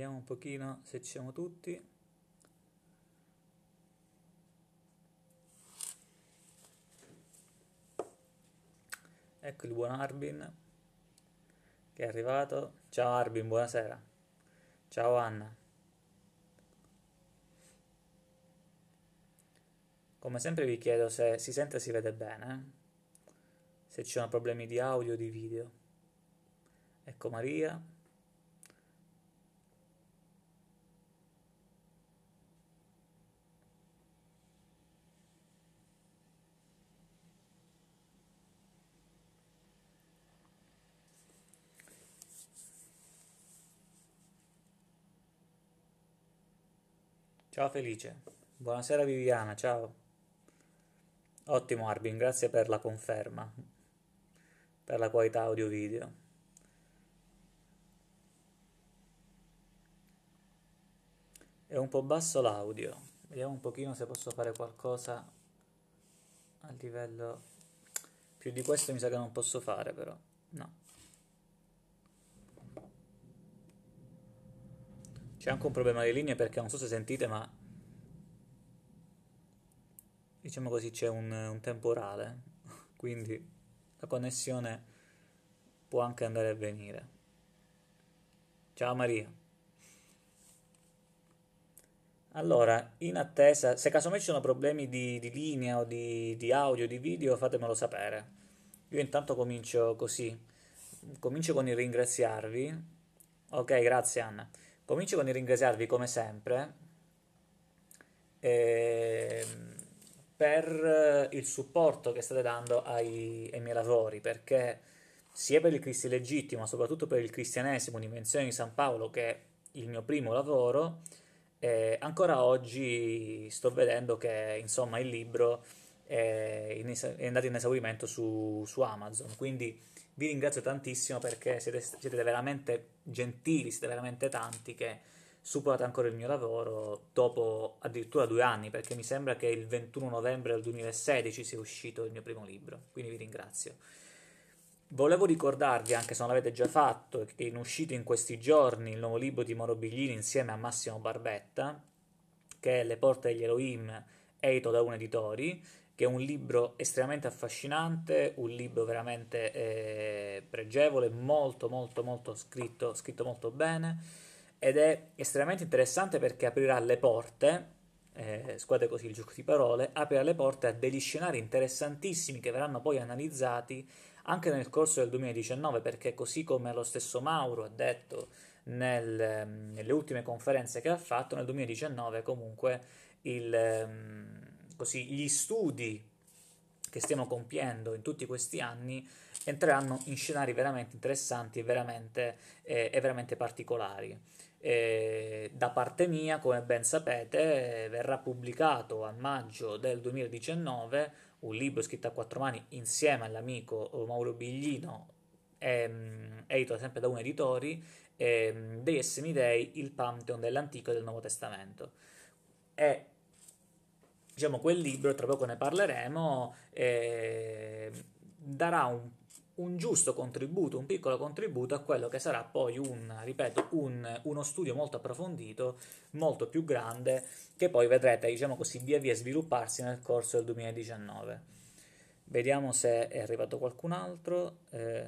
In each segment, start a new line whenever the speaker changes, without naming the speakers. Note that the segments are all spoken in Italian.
Vediamo un pochino se ci siamo tutti. Ecco il buon Arbin che è arrivato. Ciao Arbin, buonasera. Ciao Anna. Come sempre vi chiedo se si sente e si vede bene, eh? se ci sono problemi di audio o di video. Ecco Maria. Ciao Felice, buonasera Viviana, ciao. Ottimo Arbin, grazie per la conferma, per la qualità audio-video. È un po' basso l'audio, vediamo un pochino se posso fare qualcosa a livello... Più di questo mi sa che non posso fare però, no. C'è anche un problema di linee perché non so se sentite, ma diciamo così c'è un, un temporale, quindi la connessione può anche andare a venire. Ciao Maria. Allora, in attesa, se casomai ci sono problemi di, di linea o di, di audio, di video, fatemelo sapere. Io intanto comincio così, comincio con il ringraziarvi. Ok, grazie Anna. Comincio con il ringraziarvi come sempre eh, per il supporto che state dando ai, ai miei lavori, perché sia per il Cristi Legittimo, ma soprattutto per il Cristianesimo Dimensioni di San Paolo, che è il mio primo lavoro, eh, ancora oggi sto vedendo che insomma il libro è, in è andato in esaurimento su, su Amazon, quindi vi ringrazio tantissimo perché siete, siete veramente gentili, siete veramente tanti che superate ancora il mio lavoro dopo addirittura due anni, perché mi sembra che il 21 novembre del 2016 sia uscito il mio primo libro, quindi vi ringrazio. Volevo ricordarvi, anche se non l'avete già fatto, che è in uscito in questi giorni il nuovo libro di Moro Biglini insieme a Massimo Barbetta, che è Le porte degli Elohim, edito da un editori, che è un libro estremamente affascinante, un libro veramente eh, pregevole, molto molto molto scritto, scritto molto bene ed è estremamente interessante perché aprirà le porte, eh, scusate così il gioco di parole, aprirà le porte a degli scenari interessantissimi che verranno poi analizzati anche nel corso del 2019 perché così come lo stesso Mauro ha detto nel, ehm, nelle ultime conferenze che ha fatto nel 2019 comunque il... Um, così gli studi che stiamo compiendo in tutti questi anni entreranno in scenari veramente interessanti e veramente, eh, e veramente particolari. E da parte mia, come ben sapete, verrà pubblicato a maggio del 2019 un libro scritto a quattro mani insieme all'amico Mauro Biglino, ehm, edito sempre da un editori, ehm, dei Essemidei, il Pantheon dell'Antico e del Nuovo Testamento. È diciamo, quel libro, tra poco ne parleremo, eh, darà un, un, giusto contributo, un piccolo contributo a quello che sarà poi un, ripeto, un, uno studio molto approfondito, molto più grande, che poi vedrete, diciamo così, via via svilupparsi nel corso del 2019. Vediamo se è arrivato qualcun altro. Eh,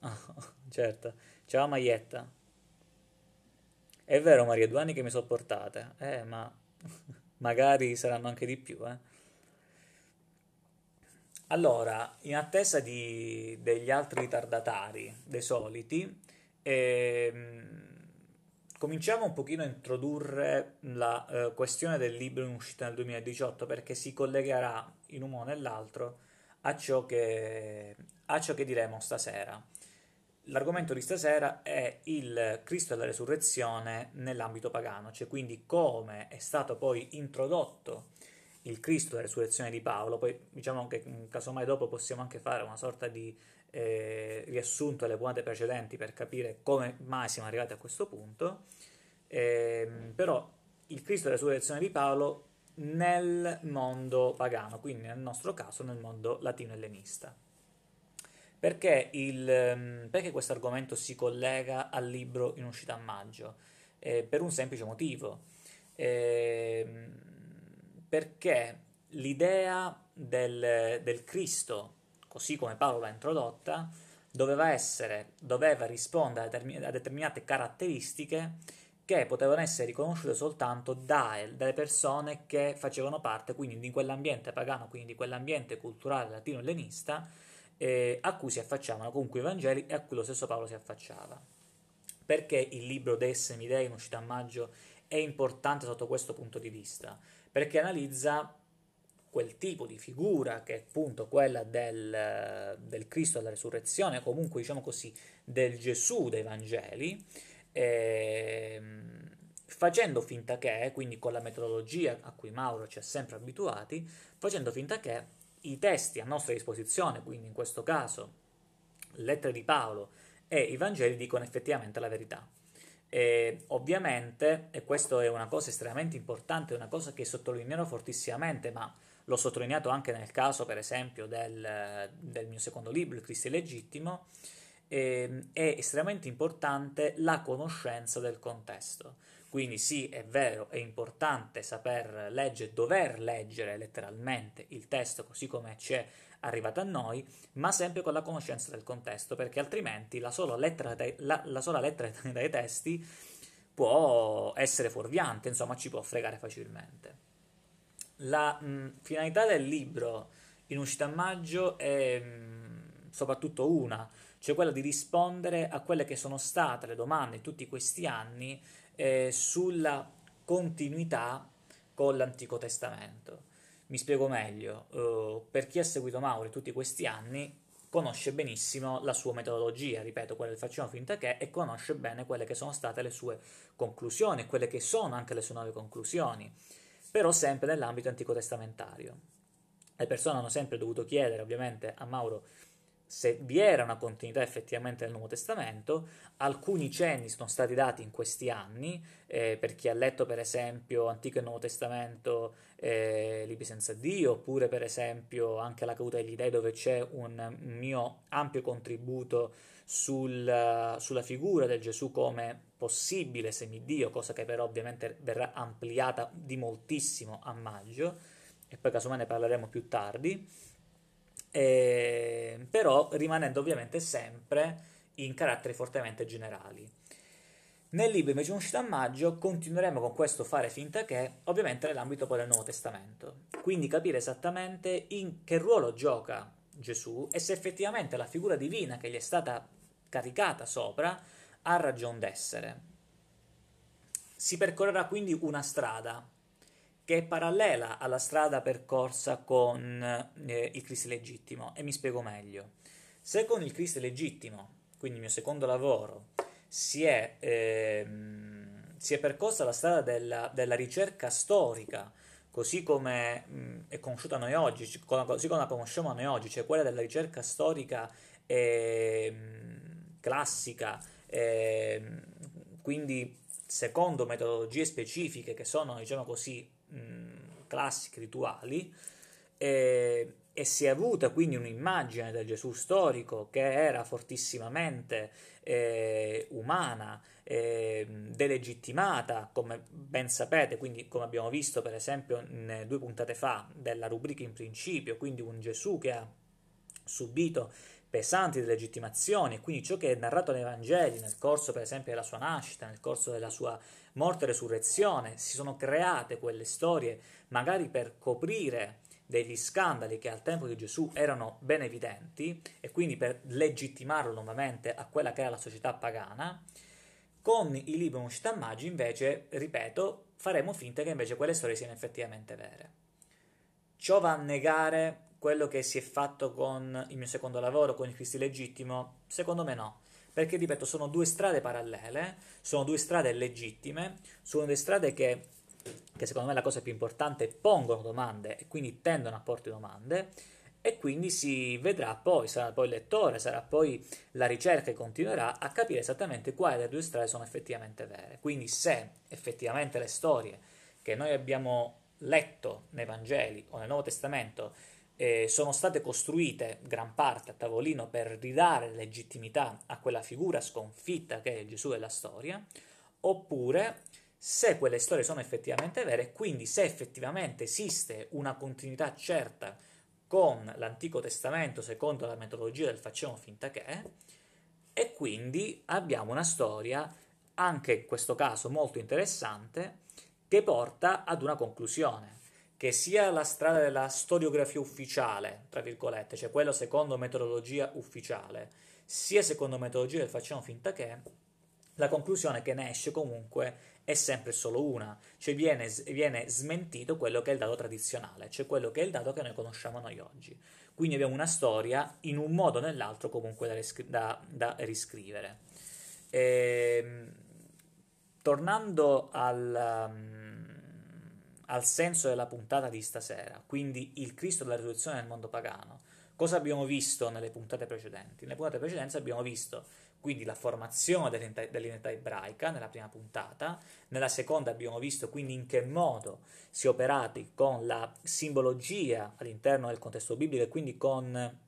oh, certo, ciao Maietta. È vero Maria, due anni che mi sopportate. Eh, ma... magari saranno anche di più. Eh. Allora, in attesa di, degli altri ritardatari, dei soliti, ehm, cominciamo un pochino a introdurre la eh, questione del libro in uscita nel 2018 perché si collegherà in un modo o nell'altro a ciò che, a ciò che diremo stasera. L'argomento di stasera è il Cristo e la resurrezione nell'ambito pagano, cioè quindi come è stato poi introdotto il Cristo e la resurrezione di Paolo. Poi diciamo che mm, casomai dopo possiamo anche fare una sorta di eh, riassunto alle puntate precedenti per capire come mai siamo arrivati a questo punto. Eh, però il Cristo e la resurrezione di Paolo nel mondo pagano, quindi nel nostro caso nel mondo latino-ellenista. Perché, il, ehm, perché questo argomento si collega al libro in uscita a maggio? Eh, per un semplice motivo. Eh, perché l'idea del, del, Cristo, così come Paolo l'ha introdotta, doveva essere, doveva rispondere a, determin- a determinate caratteristiche che potevano essere riconosciute soltanto dai, dalle persone che facevano parte quindi di quell'ambiente pagano, quindi di quell'ambiente culturale latino-ellenista eh, a cui si affacciavano comunque i Vangeli e a cui lo stesso Paolo si affacciava. Perché il libro De Semidei, in uscita a maggio, è importante sotto questo punto di vista? Perché analizza quel tipo di figura che è appunto quella del, del Cristo della risurrezione, comunque diciamo così, del Gesù dei Vangeli, eh, facendo finta che, quindi con la metodologia a cui Mauro ci ha sempre abituati, facendo finta che i testi a nostra disposizione, quindi in questo caso lettere di Paolo e i Vangeli, dicono effettivamente la verità. E ovviamente, e questa è una cosa estremamente importante, una cosa che sottolineerò fortissimamente, ma l'ho sottolineato anche nel caso, per esempio, del, del mio secondo libro, Il Cristo illegittimo, ehm, è estremamente importante la conoscenza del contesto. Quindi sì, è vero, è importante saper leggere, dover leggere letteralmente il testo così come ci è arrivato a noi, ma sempre con la conoscenza del contesto, perché altrimenti la sola lettera, dai, la, la sola lettera dai testi può essere fuorviante, insomma ci può fregare facilmente. La mh, mm, finalità del libro in uscita a maggio è mh, mm, soprattutto una, cioè quella di rispondere a quelle che sono state le domande in tutti questi anni eh, sulla continuità con l'Antico Testamento. Mi spiego meglio, uh, per chi ha seguito Mauri tutti questi anni conosce benissimo la sua metodologia, ripeto, quella del facciamo finta che, e conosce bene quelle che sono state le sue conclusioni, quelle che sono anche le sue nuove conclusioni, però sempre nell'ambito antico testamentario. Le persone hanno sempre dovuto chiedere, ovviamente, a Mauro se vi era una continuità effettivamente nel Nuovo Testamento, alcuni cenni sono stati dati in questi anni, eh, per chi ha letto per esempio Antico e Nuovo Testamento eh, Libri senza Dio, oppure per esempio anche la caduta degli dei dove c'è un mio ampio contributo sul, sulla figura del Gesù come possibile semidio, cosa che però ovviamente verrà ampliata di moltissimo a maggio, e poi casomai ne parleremo più tardi eh, però rimanendo ovviamente sempre in caratteri fortemente generali. Nel libro invece uscito a maggio continueremo con questo fare finta che, ovviamente nell'ambito poi del Nuovo Testamento, quindi capire esattamente in che ruolo gioca Gesù e se effettivamente la figura divina che gli è stata caricata sopra ha ragione d'essere. Si percorrerà quindi una strada che è parallela alla strada percorsa con eh, il Cristo legittimo e mi spiego meglio. Se con il Cristo legittimo, quindi il mio secondo lavoro, si è, eh, si è percorsa la strada della, della ricerca storica, così come mh, mm, è conosciuta noi oggi, così come la conosciamo noi oggi, cioè quella della ricerca storica eh, classica, ehm, quindi secondo metodologie specifiche che sono, diciamo così, mh, mm, classiche, rituali, e, e, si è avuta quindi un'immagine del Gesù storico che era fortissimamente eh, umana, eh, delegittimata, come ben sapete, quindi come abbiamo visto per esempio due puntate fa della rubrica in principio, quindi un Gesù che ha subito pesanti delegittimazioni, quindi ciò che è narrato nei Vangeli nel corso per esempio della sua nascita, nel corso della sua morte e resurrezione, si sono create quelle storie magari per coprire degli scandali che al tempo di Gesù erano ben evidenti e quindi per legittimarlo nuovamente a quella che era la società pagana, con i libri Libum Stammagi invece, ripeto, faremo finta che invece quelle storie siano effettivamente vere. Ciò va a negare quello che si è fatto con il mio secondo lavoro, con il Cristi Legittimo, secondo me no. Perché, ripeto, sono due strade parallele, sono due strade legittime, sono due strade che, che secondo me la cosa più importante, pongono domande e quindi tendono a porti domande e quindi si vedrà poi, sarà poi il lettore, sarà poi la ricerca che continuerà a capire esattamente quali delle due strade sono effettivamente vere. Quindi se effettivamente le storie che noi abbiamo letto nei Vangeli o nel Nuovo Testamento eh, sono state costruite gran parte a tavolino per ridare legittimità a quella figura sconfitta che è Gesù della storia, oppure se quelle storie sono effettivamente vere, quindi se effettivamente esiste una continuità certa con l'Antico Testamento secondo la metodologia del facciamo finta che, e quindi abbiamo una storia, anche in questo caso molto interessante, che porta ad una conclusione che sia la strada della storiografia ufficiale, tra virgolette, cioè quello secondo metodologia ufficiale, sia secondo metodologia del facciamo finta che, la conclusione che ne esce comunque è sempre solo una, cioè viene, viene, smentito quello che è il dato tradizionale, cioè quello che è il dato che noi conosciamo noi oggi. Quindi abbiamo una storia in un modo o nell'altro comunque da, riscri- da, da riscrivere. E, ehm, tornando al... Um, al senso della puntata di stasera, quindi il Cristo della risurrezione nel mondo pagano. Cosa abbiamo visto nelle puntate precedenti? Nelle puntate precedenti abbiamo visto quindi la formazione dell'identità, ebraica nella prima puntata, nella seconda abbiamo visto quindi in che modo si è operati con la simbologia all'interno del contesto biblico e quindi con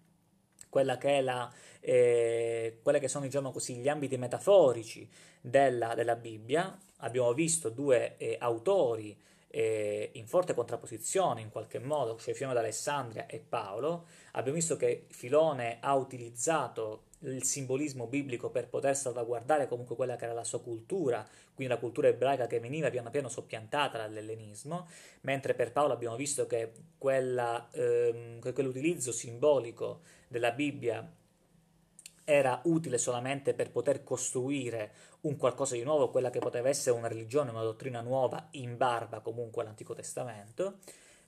quella che è la, eh, che sono diciamo così, gli ambiti metaforici della, della Bibbia. Abbiamo visto due eh, autori eh, in forte contrapposizione in qualche modo, cioè Filone d'Alessandria e Paolo. Abbiamo visto che Filone ha utilizzato il simbolismo biblico per poter salvaguardare comunque quella che era la sua cultura, quindi la cultura ebraica che veniva piano piano soppiantata dall'ellenismo, mentre per Paolo abbiamo visto che quella, ehm, quell'utilizzo simbolico della Bibbia era utile solamente per poter costruire un qualcosa di nuovo, quella che poteva essere una religione, una dottrina nuova in barba comunque all'Antico Testamento.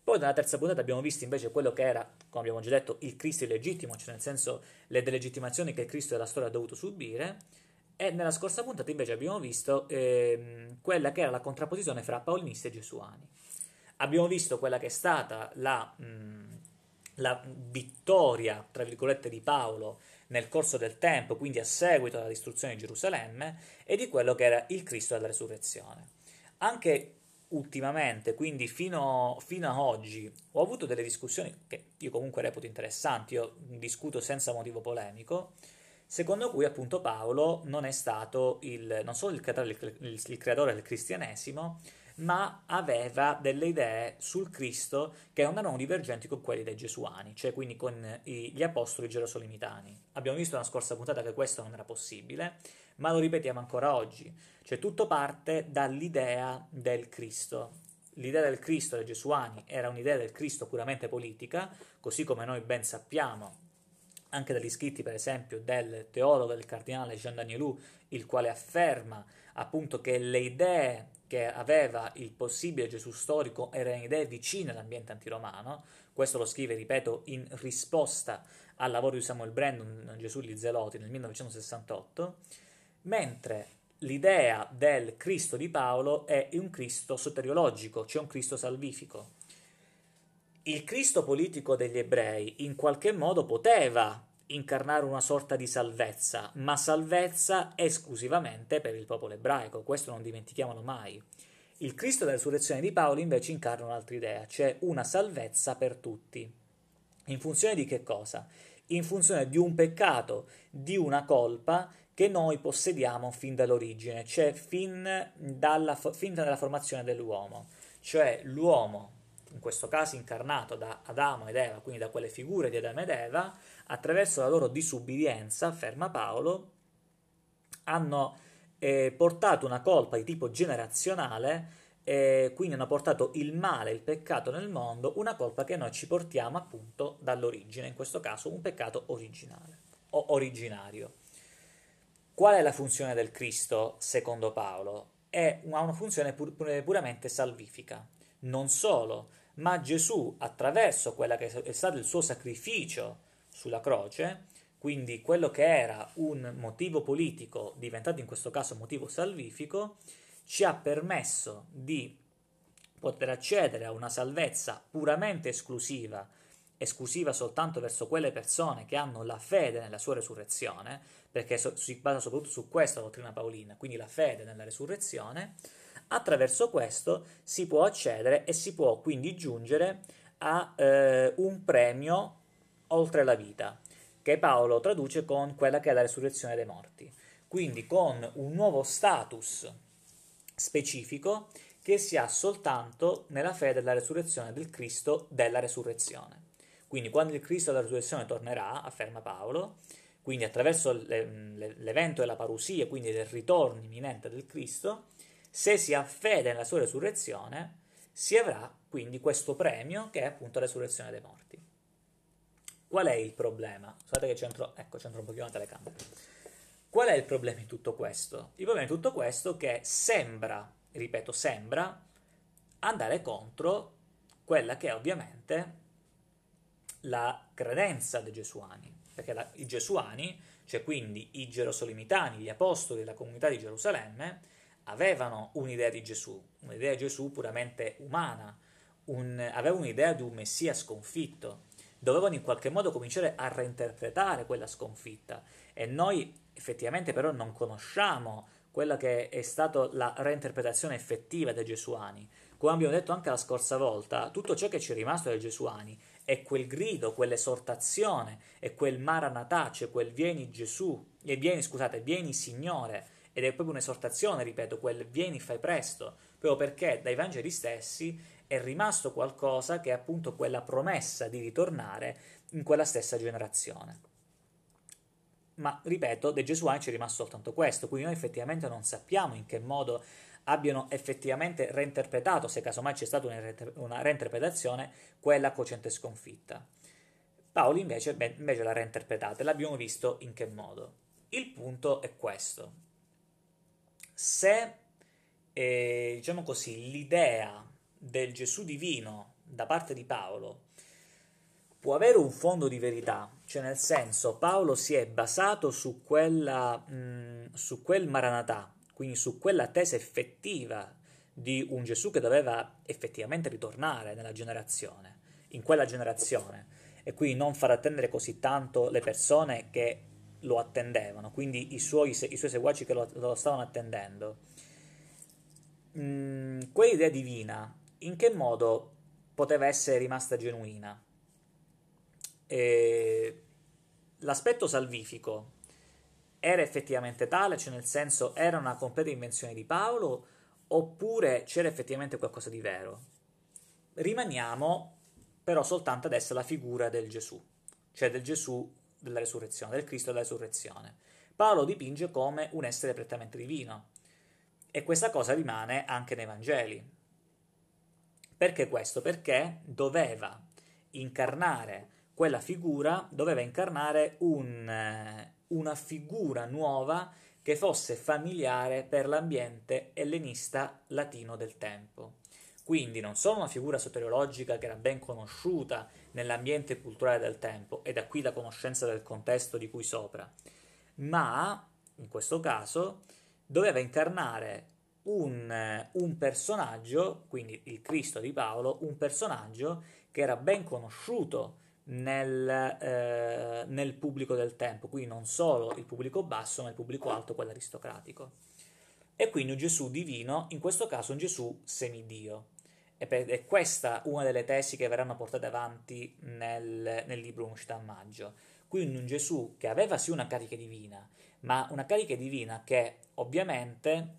Poi nella terza puntata abbiamo visto invece quello che era, come abbiamo già detto, il Cristo illegittimo, cioè nel senso le delegittimazioni che il Cristo della storia ha dovuto subire. E nella scorsa puntata invece abbiamo visto ehm, quella che era la contrapposizione fra paolinisti e gesuani. Abbiamo visto quella che è stata la, mh, mm, la vittoria, tra virgolette, di Paolo nel corso del tempo, quindi a seguito della distruzione di Gerusalemme, e di quello che era il Cristo della resurrezione. Anche ultimamente, quindi fino, fino, a oggi, ho avuto delle discussioni che io comunque reputo interessanti, io discuto senza motivo polemico, secondo cui appunto Paolo non è stato il, non solo il creatore, il, il creatore del cristianesimo, ma aveva delle idee sul Cristo che non erano divergenti con quelle dei gesuani, cioè quindi con gli apostoli gerosolimitani. Abbiamo visto nella scorsa puntata che questo non era possibile, ma lo ripetiamo ancora oggi. Cioè tutto parte dall'idea del Cristo, l'idea del Cristo dei Gesuani era un'idea del Cristo puramente politica, così come noi ben sappiamo anche dagli scritti, per esempio, del teologo del cardinale Jean Danielou, il quale afferma appunto che le idee che aveva il possibile Gesù storico erano idee vicine all'ambiente antiromano, questo lo scrive, ripeto, in risposta al lavoro di Samuel Brandon, Gesù Zeloti, nel 1968, mentre l'idea del Cristo di Paolo è un Cristo soteriologico, cioè un Cristo salvifico. Il Cristo politico degli ebrei in qualche modo poteva incarnare una sorta di salvezza, ma salvezza esclusivamente per il popolo ebraico, questo non dimentichiamolo mai. Il Cristo della risurrezione di Paolo invece incarna un'altra idea, cioè una salvezza per tutti. In funzione di che cosa? In funzione di un peccato, di una colpa che noi possediamo fin dall'origine, cioè fin dalla, fin dalla formazione dell'uomo. Cioè l'uomo in questo caso incarnato da Adamo ed Eva, quindi da quelle figure di Adamo ed Eva, attraverso la loro disubbidienza, afferma Paolo, hanno eh, portato una colpa di tipo generazionale, eh, quindi hanno portato il male, il peccato nel mondo, una colpa che noi ci portiamo appunto dall'origine, in questo caso un peccato originale o originario. Qual è la funzione del Cristo, secondo Paolo? È una, una funzione pur, puramente salvifica. Non solo, ma Gesù, attraverso quello che è stato il suo sacrificio sulla croce, quindi quello che era un motivo politico diventato in questo caso motivo salvifico, ci ha permesso di poter accedere a una salvezza puramente esclusiva, esclusiva soltanto verso quelle persone che hanno la fede nella sua resurrezione, perché so- si basa soprattutto su questa dottrina paolina, quindi la fede nella resurrezione, Attraverso questo si può accedere e si può quindi giungere a eh, un premio oltre la vita, che Paolo traduce con quella che è la resurrezione dei morti. Quindi con un nuovo status specifico che si ha soltanto nella fede della resurrezione del Cristo della resurrezione. Quindi quando il Cristo della resurrezione tornerà, afferma Paolo, quindi attraverso l'evento della parusia, quindi del ritorno imminente del Cristo, se si ha fede nella sua resurrezione, si avrà quindi questo premio che è appunto la resurrezione dei morti. Qual è il problema? Scusate che c'entro, ecco, c'entro un pochino la telecamera. Qual è il problema in tutto questo? Il problema in tutto questo è che sembra, ripeto, sembra andare contro quella che è ovviamente la credenza dei gesuani, perché la, i gesuani, cioè quindi i gerosolimitani, gli apostoli della comunità di Gerusalemme, avevano un'idea di Gesù, un'idea di Gesù puramente umana, un, avevano un'idea di un Messia sconfitto, dovevano in qualche modo cominciare a reinterpretare quella sconfitta e noi effettivamente però non conosciamo quella che è stata la reinterpretazione effettiva dei Gesuani. Come abbiamo detto anche la scorsa volta, tutto ciò che ci è rimasto dai Gesuani è quel grido, quell'esortazione, è quel Maranatà, cioè quel vieni Gesù, e vieni, scusate, vieni Signore, ed è proprio un'esortazione, ripeto, quel vieni, fai presto, proprio perché dai Vangeli stessi è rimasto qualcosa che è appunto quella promessa di ritornare in quella stessa generazione. Ma ripeto, dei Gesuani ci è rimasto soltanto questo, quindi noi effettivamente non sappiamo in che modo abbiano effettivamente reinterpretato, se casomai c'è stata una reinterpretazione, quella cocente sconfitta. Paolo invece, beh, invece l'ha reinterpretata e l'abbiamo visto in che modo. Il punto è questo se eh, diciamo così, l'idea del Gesù divino da parte di Paolo può avere un fondo di verità, cioè nel senso Paolo si è basato su, quella, mh, mm, su quel Maranatà, quindi su quell'attesa effettiva di un Gesù che doveva effettivamente ritornare nella generazione, in quella generazione, e quindi non far attendere così tanto le persone che lo attendevano, quindi i suoi, i suoi seguaci che lo, lo stavano attendendo. Mm, quell'idea divina in che modo poteva essere rimasta genuina? E l'aspetto salvifico era effettivamente tale, cioè nel senso era una completa invenzione di Paolo, oppure c'era effettivamente qualcosa di vero? Rimaniamo però soltanto adesso alla figura del Gesù, cioè del Gesù della resurrezione, del Cristo della resurrezione. Paolo dipinge come un essere prettamente divino e questa cosa rimane anche nei Vangeli. Perché questo? Perché doveva incarnare quella figura, doveva incarnare un, eh, una figura nuova che fosse familiare per l'ambiente ellenista latino del tempo. Quindi non solo una figura soteriologica che era ben conosciuta nell'ambiente culturale del tempo e da qui la conoscenza del contesto di cui sopra, ma in questo caso doveva incarnare un, un personaggio, quindi il Cristo di Paolo, un personaggio che era ben conosciuto nel, eh, nel, pubblico del tempo, quindi non solo il pubblico basso, ma il pubblico alto, quello aristocratico. E quindi un Gesù divino, in questo caso un Gesù semidio. E per, è questa una delle tesi che verranno portate avanti nel, nel libro Uncita a maggio. Quindi un Gesù che aveva sì una carica divina, ma una carica divina che ovviamente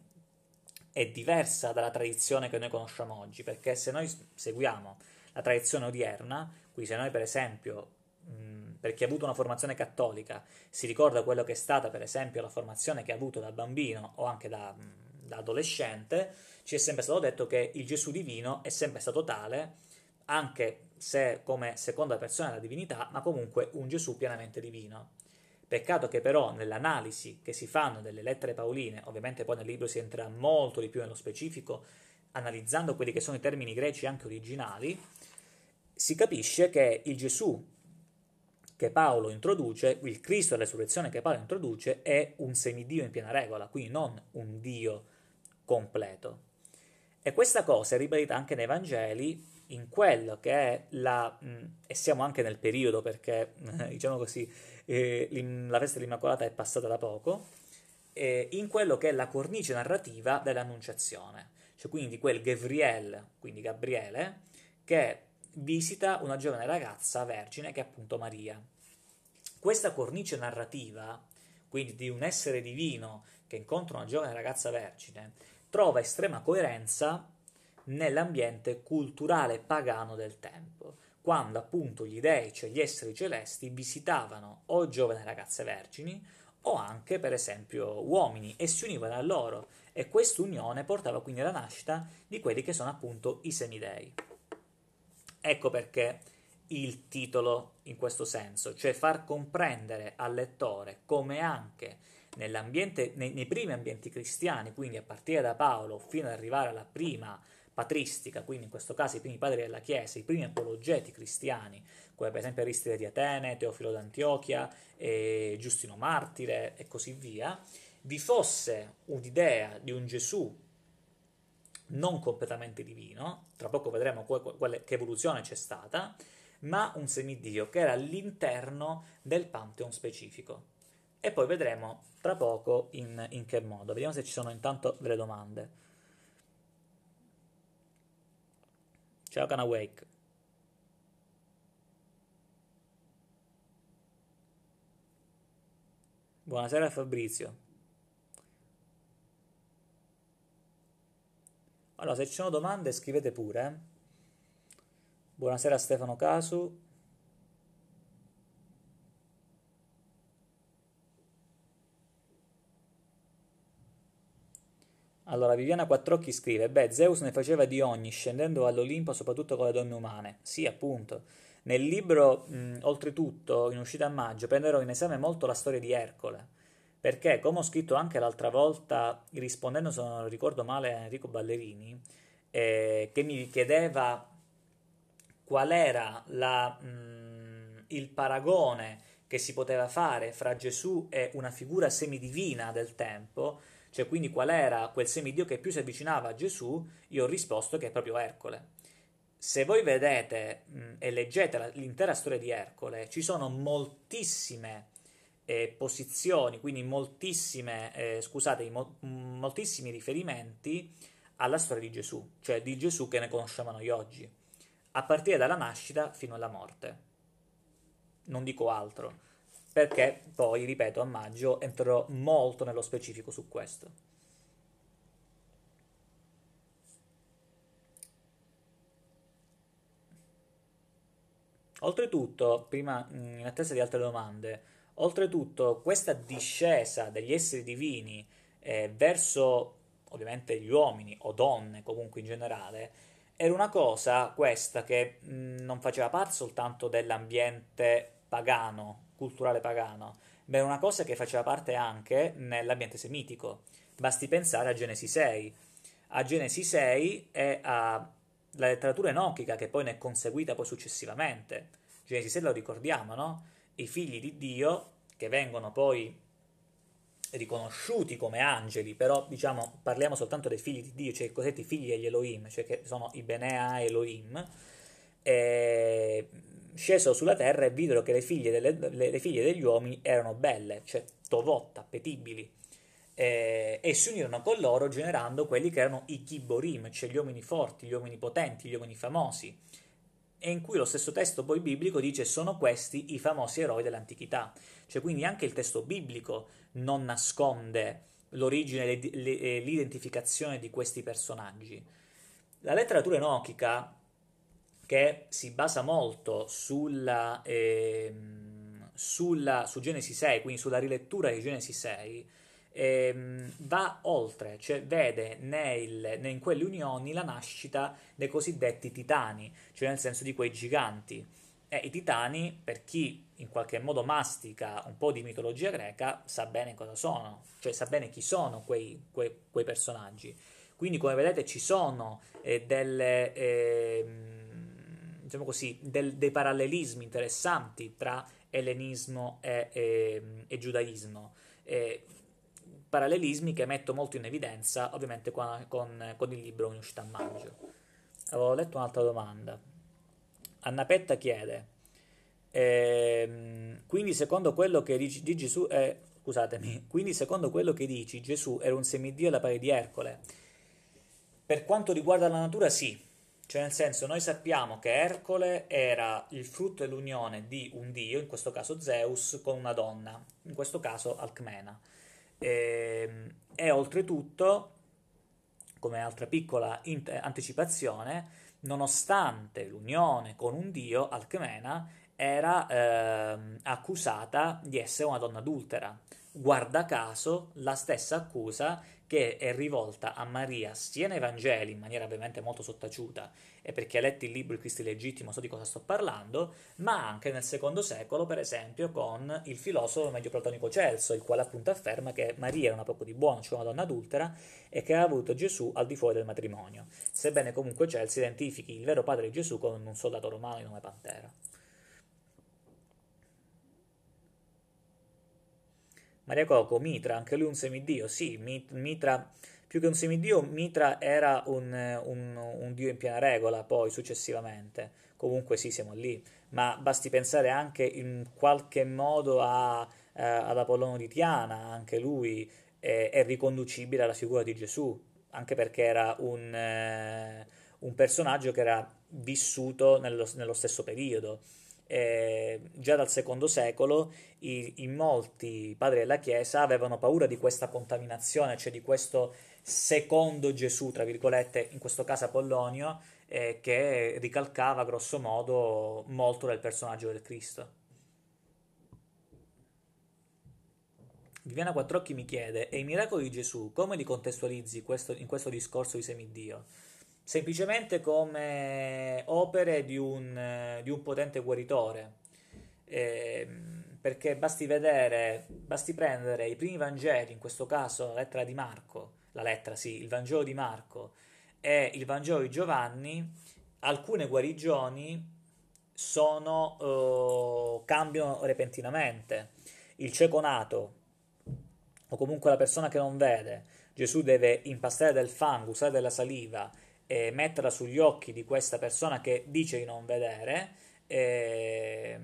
è diversa dalla tradizione che noi conosciamo oggi, perché se noi seguiamo la tradizione odierna, qui se noi per esempio, mh, per chi ha avuto una formazione cattolica, si ricorda quello che è stata per esempio la formazione che ha avuto da bambino o anche da... Mh, da adolescente, ci è sempre stato detto che il Gesù divino è sempre stato tale, anche se come seconda persona della divinità, ma comunque un Gesù pienamente divino. Peccato che però nell'analisi che si fanno delle lettere paoline, ovviamente poi nel libro si entra molto di più nello specifico, analizzando quelli che sono i termini greci anche originali, si capisce che il Gesù che Paolo introduce, il Cristo e la resurrezione che Paolo introduce, è un semidio in piena regola, quindi non un Dio completo. E questa cosa è ribadita anche nei Vangeli, in quello che è la... Mm, e siamo anche nel periodo perché, diciamo così, eh, la festa dell'Immacolata è passata da poco, eh, in quello che è la cornice narrativa dell'Annunciazione, cioè quindi quel Gabriel, quindi Gabriele, che visita una giovane ragazza vergine che è appunto Maria. Questa cornice narrativa, quindi di un essere divino che incontra una giovane ragazza vergine, trova estrema coerenza nell'ambiente culturale pagano del tempo, quando appunto gli dei, cioè gli esseri celesti, visitavano o giovani ragazze vergini o anche per esempio uomini e si univano a loro e questa unione portava quindi alla nascita di quelli che sono appunto i semidei. Ecco perché il titolo in questo senso, cioè far comprendere al lettore come anche nei, nei primi ambienti cristiani, quindi a partire da Paolo fino ad arrivare alla prima patristica, quindi in questo caso i primi padri della Chiesa, i primi apologeti cristiani, come per esempio Aristide di Atene, Teofilo d'Antiochia, Giustino Martire e così via, vi fosse un'idea di un Gesù non completamente divino, tra poco vedremo quale, che evoluzione c'è stata, ma un semidio che era all'interno del pantheon specifico e poi vedremo tra poco in, in che modo. Vediamo se ci sono intanto delle domande. Ciao Can Awake. Buonasera Fabrizio. Allora, se ci sono domande scrivete pure. Eh. Buonasera Stefano Casu. Allora, Viviana Quattrocchi scrive: Beh, Zeus ne faceva di ogni, scendendo all'Olimpo, soprattutto con le donne umane. Sì, appunto. Nel libro, mh, oltretutto, in uscita a maggio, prenderò in esame molto la storia di Ercole. Perché, come ho scritto anche l'altra volta, rispondendo, se non ricordo male, a Enrico Ballerini, eh, che mi chiedeva qual era la, mh, il paragone che si poteva fare fra Gesù e una figura semidivina del tempo. Cioè, quindi qual era quel semidio che più si avvicinava a Gesù? Io ho risposto che è proprio Ercole. Se voi vedete mh, e leggete l'intera storia di Ercole, ci sono moltissime eh, posizioni, quindi moltissime, eh, scusate, mo- moltissimi riferimenti alla storia di Gesù, cioè di Gesù che ne conosciamo noi oggi, a partire dalla nascita fino alla morte. Non dico altro perché poi, ripeto, a maggio entrerò molto nello specifico su questo. Oltretutto, prima mm, in attesa di altre domande, oltretutto questa discesa degli esseri divini eh, verso ovviamente gli uomini o donne comunque in generale era una cosa questa che mh, mm, non faceva parte soltanto dell'ambiente pagano culturale pagano, ma era una cosa che faceva parte anche nell'ambiente semitico. Basti pensare a Genesi 6. A Genesi 6 e alla letteratura enochica che poi ne è conseguita poi successivamente. Genesi 6 lo ricordiamo, no? I figli di Dio che vengono poi riconosciuti come angeli, però diciamo parliamo soltanto dei figli di Dio, cioè i cosiddetti figli degli Elohim, cioè che sono i Benea Elohim, eh, scesero sulla terra e videro che le figlie, delle, le, le figlie degli uomini erano belle, cioè tovotte, appetibili, eh, e si unirono con loro generando quelli che erano i kiborim, cioè gli uomini forti, gli uomini potenti, gli uomini famosi, e in cui lo stesso testo poi biblico dice sono questi i famosi eroi dell'antichità, cioè quindi anche il testo biblico non nasconde l'origine e eh, l'identificazione di questi personaggi. La letteratura enochica che si basa molto sulla, ehm, sulla, su Genesi 6, quindi sulla rilettura di Genesi 6, ehm, va oltre, cioè vede nel, nel, in quelle unioni la nascita dei cosiddetti titani, cioè nel senso di quei giganti. E I titani, per chi in qualche modo mastica un po' di mitologia greca, sa bene cosa sono, cioè sa bene chi sono quei, quei, quei personaggi. Quindi, come vedete, ci sono eh, delle... Eh, diciamo così, del, dei parallelismi interessanti tra ellenismo e, e, ehm, e giudaismo. E, parallelismi che metto molto in evidenza ovviamente con, con, con il libro In uscita a maggio. Avevo letto un'altra domanda. Anna Petta chiede, ehm, quindi, secondo quello che dici, Gesù, eh, scusatemi, quindi secondo quello che dici Gesù era un semidio alla pari di Ercole? Per quanto riguarda la natura sì, cioè, nel senso, noi sappiamo che Ercole era il frutto dell'unione di un dio, in questo caso Zeus, con una donna, in questo caso Alcmena. E, ehm, e oltretutto, come altra piccola int- eh, anticipazione, nonostante l'unione con un dio, Alcmena era eh, accusata di essere una donna adultera. Guarda caso, la stessa accusa che è rivolta a Maria sia nei Vangeli, in maniera ovviamente molto sottaciuta, e per chi ha letto il libro Il Cristo Legittimo so di cosa sto parlando, ma anche nel secondo secolo, per esempio, con il filosofo medio platonico Celso, il quale appunto afferma che Maria era una poco di buono, cioè una donna adultera, e che ha avuto Gesù al di fuori del matrimonio, sebbene comunque Celso identifichi il vero padre di Gesù con un soldato romano di nome Pantera. Maria Coco, Mitra, anche lui un semidio, sì, Mitra, più che un semidio, Mitra era un, un, un dio in piena regola poi successivamente, comunque sì, siamo lì, ma basti pensare anche in qualche modo a, eh, ad Apollono di Tiana, anche lui eh, è riconducibile alla figura di Gesù, anche perché era un, eh, un personaggio che era vissuto nello, nello stesso periodo eh, già dal secondo secolo i, in molti padri della Chiesa avevano paura di questa contaminazione, cioè di questo secondo Gesù, tra virgolette, in questo caso Apollonio, eh, che ricalcava grosso modo molto del personaggio del Cristo. Viviana Quattrocchi mi chiede, e i miracoli di Gesù, come li contestualizzi questo, in questo discorso di semidio? semplicemente come opere di un, di un potente guaritore. Eh, perché basti vedere, basti prendere i primi Vangeli, in questo caso la lettera di Marco, la lettera, sì, il Vangelo di Marco e il Vangelo di Giovanni, alcune guarigioni sono, eh, cambiano repentinamente. Il cieco nato, o comunque la persona che non vede, Gesù deve impastare del fango, usare della saliva e metterla sugli occhi di questa persona che dice di non vedere, eh,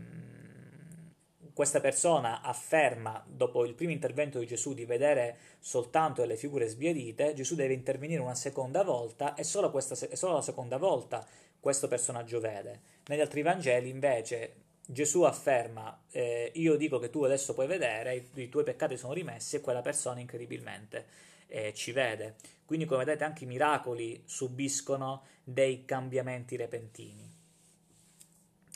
questa persona afferma dopo il primo intervento di Gesù di vedere soltanto delle figure sbiadite, Gesù deve intervenire una seconda volta e solo, questa, e solo la seconda volta questo personaggio vede. Negli altri Vangeli invece Gesù afferma eh, io dico che tu adesso puoi vedere, i tuoi peccati sono rimessi e quella persona incredibilmente eh, ci vede. Quindi, come vedete, anche i miracoli subiscono dei cambiamenti repentini.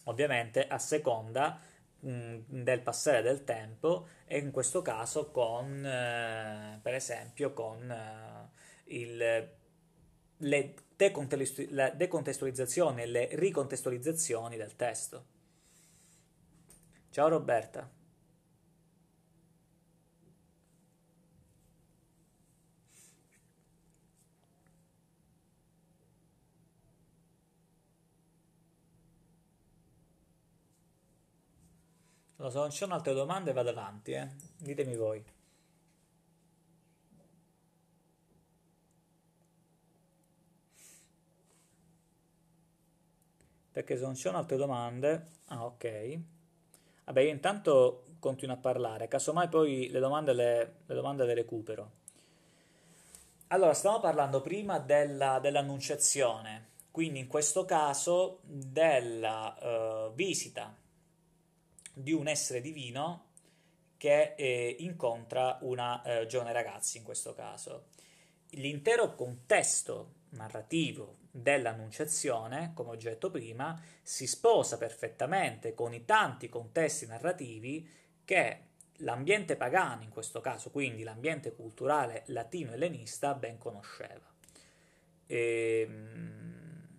Ovviamente a seconda mh, mm, del passare del tempo e in questo caso con, eh, per esempio, con eh, il, le la decontestualizzazione e le ricontestualizzazioni del testo. Ciao Roberta. Non lo non ci sono altre domande, vado avanti, eh. Ditemi voi. Perché se non ci sono altre domande... Ah, ok. Vabbè, io intanto continuo a parlare, casomai poi le domande le, le, domande le recupero. Allora, stiamo parlando prima della, dell'annunciazione, quindi in questo caso della uh, visita di un essere divino che eh, incontra una eh, giovane ragazza in questo caso. L'intero contesto narrativo dell'Annunciazione, come ho detto prima, si sposa perfettamente con i tanti contesti narrativi che l'ambiente pagano, in questo caso quindi l'ambiente culturale latino-ellenista, ben conosceva. E... Ehm,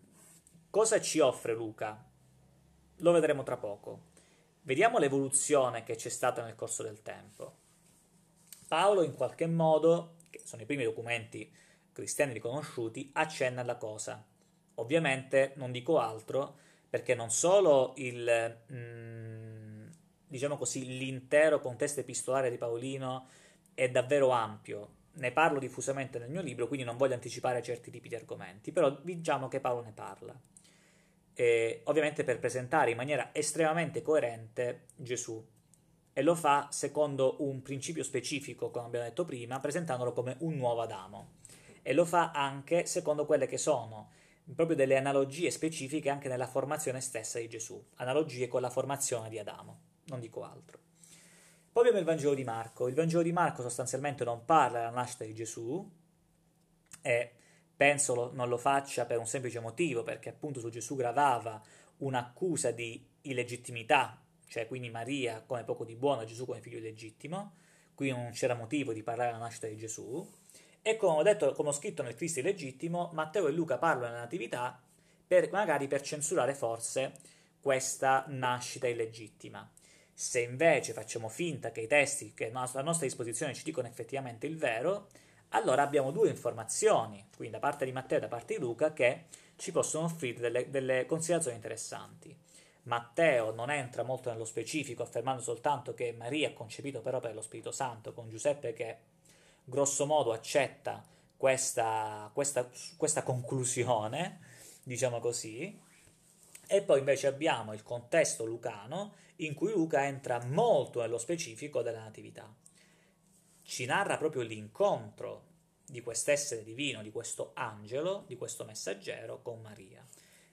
cosa ci offre Luca? Lo vedremo tra poco. Vediamo l'evoluzione che c'è stata nel corso del tempo. Paolo, in qualche modo, che sono i primi documenti cristiani riconosciuti, accenna alla cosa. Ovviamente non dico altro perché non solo il, mm, diciamo così, l'intero contesto epistolare di Paolino è davvero ampio, ne parlo diffusamente nel mio libro, quindi non voglio anticipare certi tipi di argomenti, però diciamo che Paolo ne parla eh, ovviamente per presentare in maniera estremamente coerente Gesù. E lo fa secondo un principio specifico, come abbiamo detto prima, presentandolo come un nuovo Adamo. E lo fa anche secondo quelle che sono proprio delle analogie specifiche anche nella formazione stessa di Gesù, analogie con la formazione di Adamo, non dico altro. Poi abbiamo il Vangelo di Marco. Il Vangelo di Marco sostanzialmente non parla della nascita di Gesù, eh, Penso lo, non lo faccia per un semplice motivo, perché appunto su Gesù gravava un'accusa di illegittimità, cioè quindi Maria come poco di buono, Gesù come figlio illegittimo, qui non c'era motivo di parlare della nascita di Gesù, e come ho, detto, come ho scritto nel Cristo illegittimo, Matteo e Luca parlano della Natività per, magari per censurare forse questa nascita illegittima. Se invece facciamo finta che i testi che a nostra disposizione ci dicono effettivamente il vero, allora abbiamo due informazioni, quindi da parte di Matteo e da parte di Luca, che ci possono offrire delle, delle considerazioni interessanti. Matteo non entra molto nello specifico, affermando soltanto che Maria ha concepito per lo Spirito Santo, con Giuseppe che grosso modo accetta questa, questa, questa conclusione, diciamo così, e poi invece abbiamo il contesto lucano in cui Luca entra molto nello specifico della Natività ci narra proprio l'incontro di quest'essere divino, di questo angelo, di questo messaggero con Maria.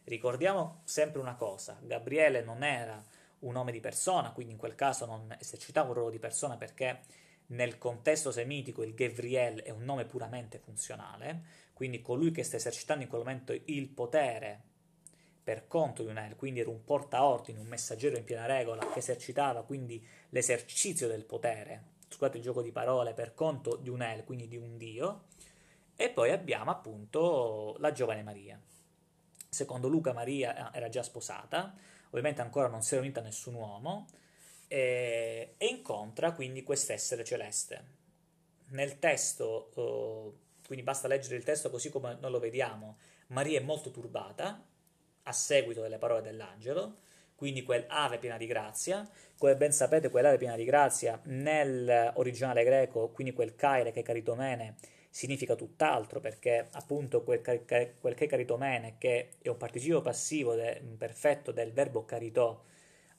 Ricordiamo sempre una cosa, Gabriele non era un nome di persona, quindi in quel caso non esercitava un ruolo di persona perché nel contesto semitico il Gevriel è un nome puramente funzionale, quindi colui che sta esercitando in quel momento il potere per conto di Unair, er, quindi era un portaordine, un messaggero in piena regola che esercitava quindi l'esercizio del potere scusate il gioco di parole, per conto di un El, quindi di un Dio, e poi abbiamo appunto la giovane Maria. Secondo Luca Maria eh, era già sposata, ovviamente ancora non si era unita a nessun uomo, e, e incontra quindi quest'essere celeste. Nel testo, eh, quindi basta leggere il testo così come non lo vediamo, Maria è molto turbata a seguito delle parole dell'angelo, quindi quell'ave piena di grazia. Come ben sapete, quell'ave piena di grazia nell'originale greco, quindi quel kaire che è caritomene, significa tutt'altro perché appunto quel, car- quel che è caritomene, che è un participio passivo de- perfetto del verbo caritò,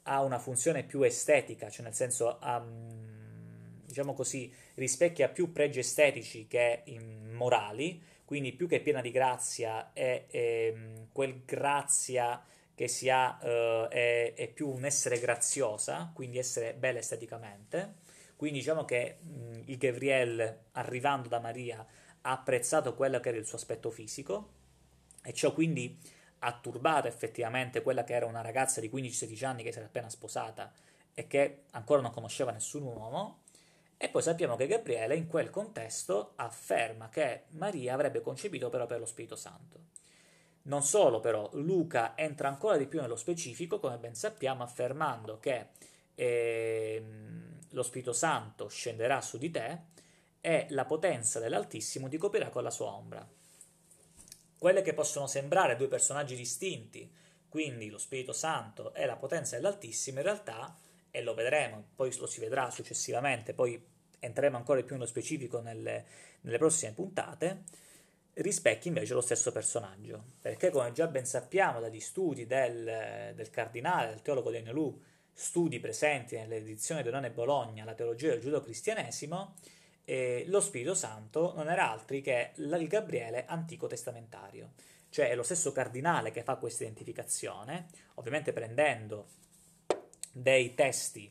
ha una funzione più estetica, cioè nel senso um, diciamo così, rispecchia più pregi estetici che morali, quindi più che piena di grazia è, è ehm, quel grazia che si ha eh, è, è, più un essere graziosa, quindi essere bella esteticamente. Quindi diciamo che mh, mm, il Gabriel, arrivando da Maria, ha apprezzato quello che era il suo aspetto fisico e ciò quindi ha turbato effettivamente quella che era una ragazza di 15-16 anni che si era appena sposata e che ancora non conosceva nessun uomo. E poi sappiamo che Gabriele in quel contesto afferma che Maria avrebbe concepito però per lo Spirito Santo. Non solo però, Luca entra ancora di più nello specifico, come ben sappiamo, affermando che eh, lo Spirito Santo scenderà su di te e la potenza dell'Altissimo ti coprirà con la sua ombra. Quelle che possono sembrare due personaggi distinti, quindi lo Spirito Santo e la potenza dell'Altissimo, in realtà, e lo vedremo, poi lo si vedrà successivamente, poi entreremo ancora di più nello specifico nelle, nelle prossime puntate, rispecchi invece lo stesso personaggio, perché come già ben sappiamo dagli studi del, del cardinale, del teologo Daniel Lu, studi presenti nell'edizione di Onone Bologna, la teologia del giudo-cristianesimo, eh, lo Spirito Santo non era altri che il Gabriele antico testamentario, cioè è lo stesso cardinale che fa questa identificazione, ovviamente prendendo dei testi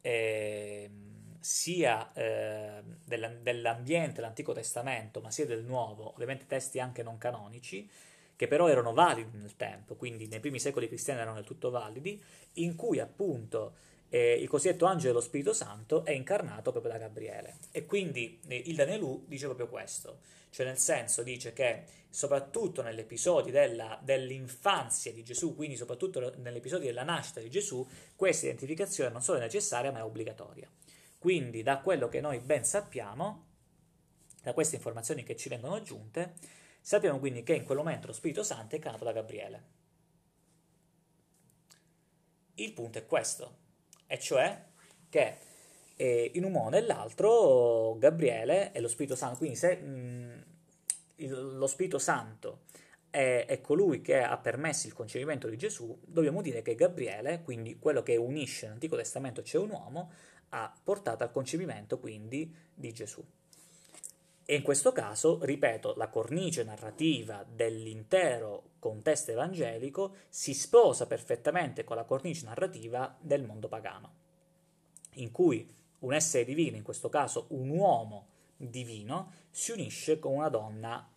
eh, sia eh, dell'ambiente, l'Antico Testamento, ma sia del Nuovo, ovviamente testi anche non canonici, che però erano validi nel tempo, quindi nei primi secoli cristiani erano del tutto validi, in cui appunto eh, il cosiddetto angelo dello Spirito Santo è incarnato proprio da Gabriele. E quindi eh, il Danelù dice proprio questo, cioè nel senso dice che soprattutto negli episodi della, dell'infanzia di Gesù, quindi soprattutto negli episodi della nascita di Gesù, questa identificazione non solo è necessaria ma è obbligatoria. Quindi, da quello che noi ben sappiamo, da queste informazioni che ci vengono aggiunte, sappiamo quindi che in quel momento lo Spirito Santo è canato da Gabriele. Il punto è questo, e cioè che eh, in un modo o nell'altro Gabriele e lo Spirito Santo, quindi se mh, mm, il, lo Spirito Santo è, è, colui che ha permesso il concepimento di Gesù, dobbiamo dire che Gabriele, quindi quello che unisce l'Antico Testamento c'è cioè un uomo, ha portato al concepimento quindi di Gesù. E in questo caso, ripeto, la cornice narrativa dell'intero contesto evangelico si sposa perfettamente con la cornice narrativa del mondo pagano, in cui un essere divino, in questo caso un uomo divino, si unisce con una donna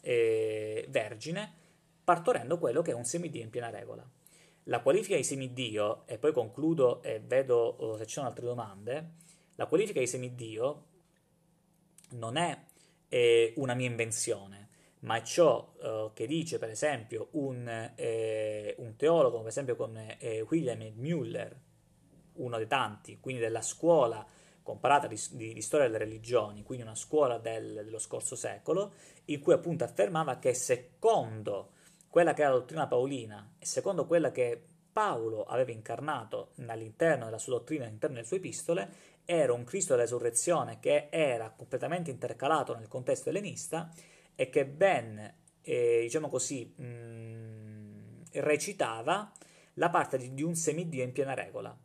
eh, vergine, partorendo quello che è un semidio in piena regola. La qualifica di semidio, e poi concludo e vedo eh, se ci sono altre domande, la qualifica di semidio non è eh, una mia invenzione, ma è ciò eh, che dice per esempio un, eh, un teologo, per esempio come eh, William Müller, uno dei tanti, quindi della scuola comparata di, di, di, storia delle religioni, quindi una scuola del, dello scorso secolo, in cui appunto affermava che secondo quella che era la dottrina paolina e secondo quella che Paolo aveva incarnato all'interno della sua dottrina, all'interno delle sue epistole, era un Cristo della resurrezione che era completamente intercalato nel contesto ellenista e che ben, eh, diciamo così, mh, mm, recitava la parte di, di, un semidio in piena regola.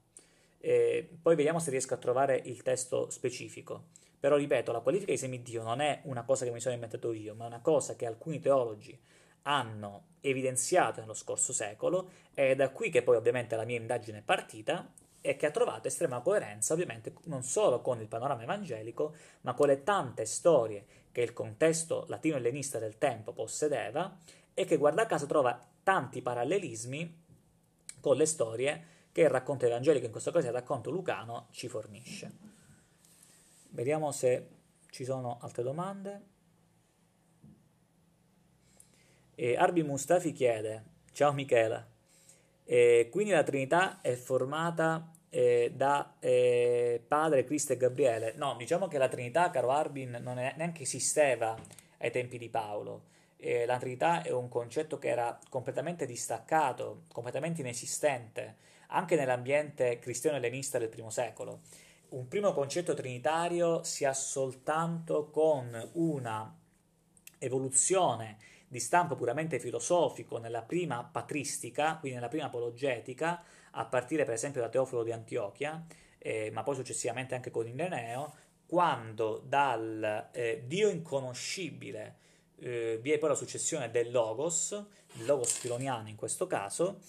Eh, poi vediamo se riesco a trovare il testo specifico. Però ripeto, la qualifica di semidio non è una cosa che mi sono inventato io, ma è una cosa che alcuni teologi hanno evidenziato nello scorso secolo, è da qui che poi ovviamente la mia indagine è partita e che ha trovato estrema coerenza ovviamente non solo con il panorama evangelico, ma con le tante storie che il contesto latino-ellenista del tempo possedeva e che guarda caso trova tanti parallelismi con le storie che il racconto evangelico, in questo caso il racconto lucano, ci fornisce. Vediamo se ci sono altre domande. E Arbi Mustafi chiede, ciao Michela, e quindi la Trinità è formata eh, da eh, Padre, Cristo e Gabriele. No, diciamo che la Trinità, caro Arbin, non è, neanche esisteva ai tempi di Paolo. Eh, la Trinità è un concetto che era completamente distaccato, completamente inesistente, anche nell'ambiente cristiano-ellenista del primo secolo. Un primo concetto trinitario si ha soltanto con una evoluzione di stampo puramente filosofico nella prima patristica, quindi nella prima apologetica, a partire per esempio da Teofilo di Antiochia, eh, ma poi successivamente anche con Ireneo, quando dal eh, Dio inconoscibile eh, vi è poi la successione del Logos, il Logos filoniano in questo caso,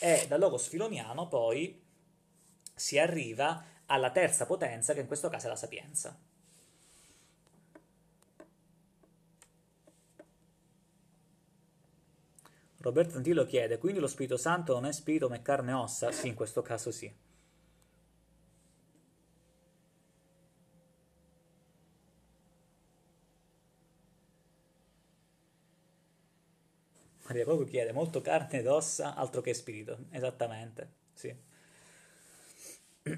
e dal Logos filoniano poi si arriva alla terza potenza che in questo caso è la sapienza. Roberto Antillo chiede, quindi lo Spirito Santo non è spirito ma è carne e ossa? Sì, in questo caso sì. Maria Coco chiede, molto carne ed ossa, altro che spirito. Esattamente, sì.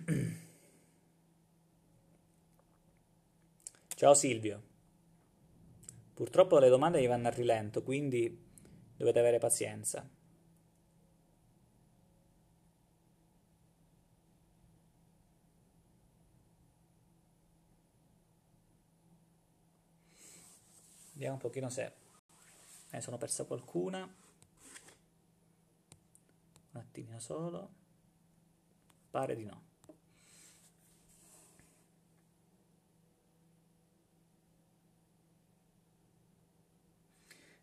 Ciao Silvio. Purtroppo le domande mi vanno a rilento, quindi dovete avere pazienza. Vediamo un pochino se ne eh, sono persa qualcuna. Un attimino solo. Pare di no.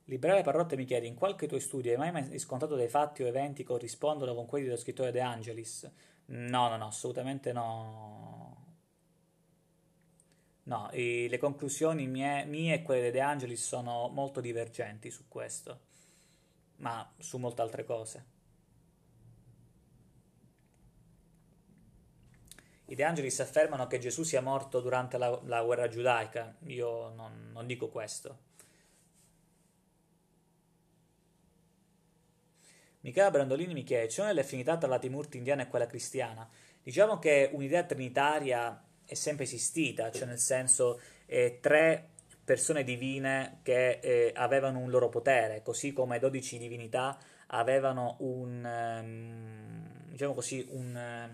Liberale Parrotta mi chiede, in qualche tuo studio hai mai riscontrato dei fatti o eventi che corrispondono con quelli dello scrittore De Angelis? No, no, no, assolutamente no. No, i, le conclusioni mie, mie, e quelle di De Angelis sono molto divergenti su questo, ma su molte altre cose. I De Angelis affermano che Gesù sia morto durante la, la guerra giudaica, io non, non dico questo. Michela Brandolini mi chiede, Michele delle affinità tra la Timurti indiana e quella cristiana. Diciamo che un'idea trinitaria è sempre esistita, cioè nel senso eh, tre persone divine che eh, avevano un loro potere, così come 12 divinità avevano un, ehm, diciamo così, un,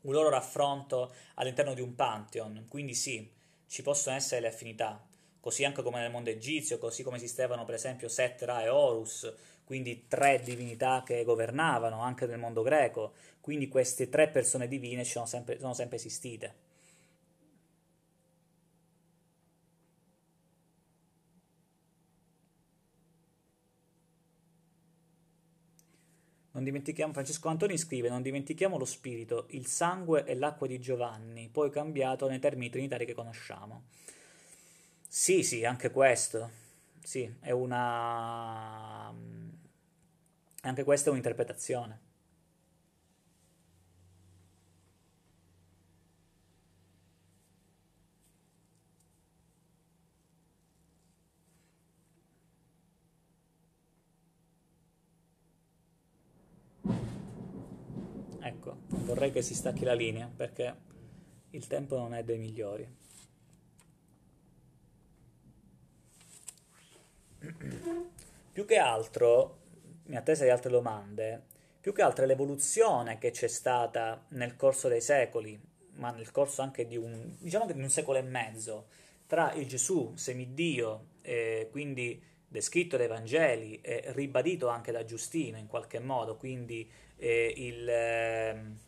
un, loro raffronto all'interno di un pantheon. Quindi sì, ci possono essere le affinità, così anche come nel mondo egizio, così come esistevano per esempio Setra e Horus, quindi tre divinità che governavano anche nel mondo greco, quindi queste tre persone divine sono sempre, sono sempre esistite. Non dimentichiamo, Francesco Antoni scrive, non dimentichiamo lo spirito, il sangue e l'acqua di Giovanni, poi cambiato nei termini trinitari che conosciamo. Sì, sì, anche questo. Sì, è una anche questa è un'interpretazione. Ecco, vorrei che si stacchi la linea perché il tempo non è dei migliori. Più che altro in attesa di altre domande, più che altro l'evoluzione che c'è stata nel corso dei secoli, ma nel corso anche di un, diciamo di un secolo e mezzo, tra il Gesù semidio, eh, quindi descritto dai Vangeli e eh, ribadito anche da Giustino in qualche modo, quindi eh, il, ehm,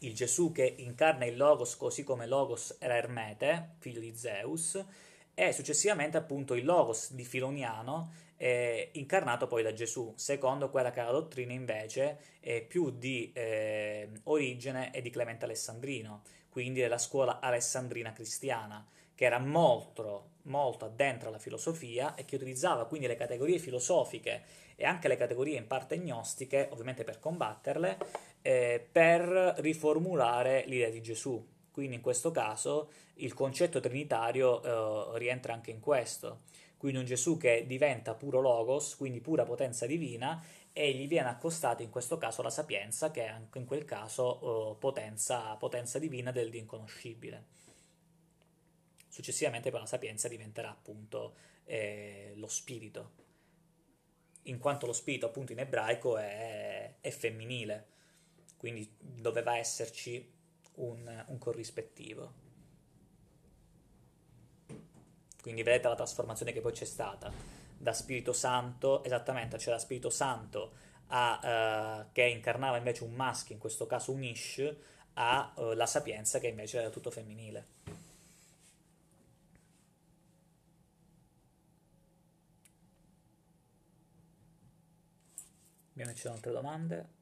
il Gesù che incarna il Logos così come Logos era Ermete, figlio di Zeus, e successivamente appunto il Logos di Filoniano eh, incarnato poi da Gesù, secondo quella che era la dottrina invece eh, più di eh, Origene e di Clemente Alessandrino, quindi della scuola alessandrina cristiana, che era molto, molto addentro alla filosofia e che utilizzava quindi le categorie filosofiche e anche le categorie in parte gnostiche, ovviamente per combatterle, eh, per riformulare l'idea di Gesù. Quindi in questo caso il concetto trinitario eh, rientra anche in questo quindi un Gesù che diventa puro logos, quindi pura potenza divina, e gli viene accostata in questo caso la sapienza, che è anche in quel caso eh, potenza, potenza divina dell'inconoscibile. Successivamente poi la sapienza diventerà appunto eh, lo spirito, in quanto lo spirito appunto in ebraico è, è femminile, quindi doveva esserci un, un corrispettivo. Quindi vedete la trasformazione che poi c'è stata da Spirito Santo, esattamente, c'era cioè Spirito Santo a, uh, che incarnava invece un maschio, in questo caso un Ish, a uh, la Sapienza che invece era tutto femminile. Abbiamo ci sono altre domande.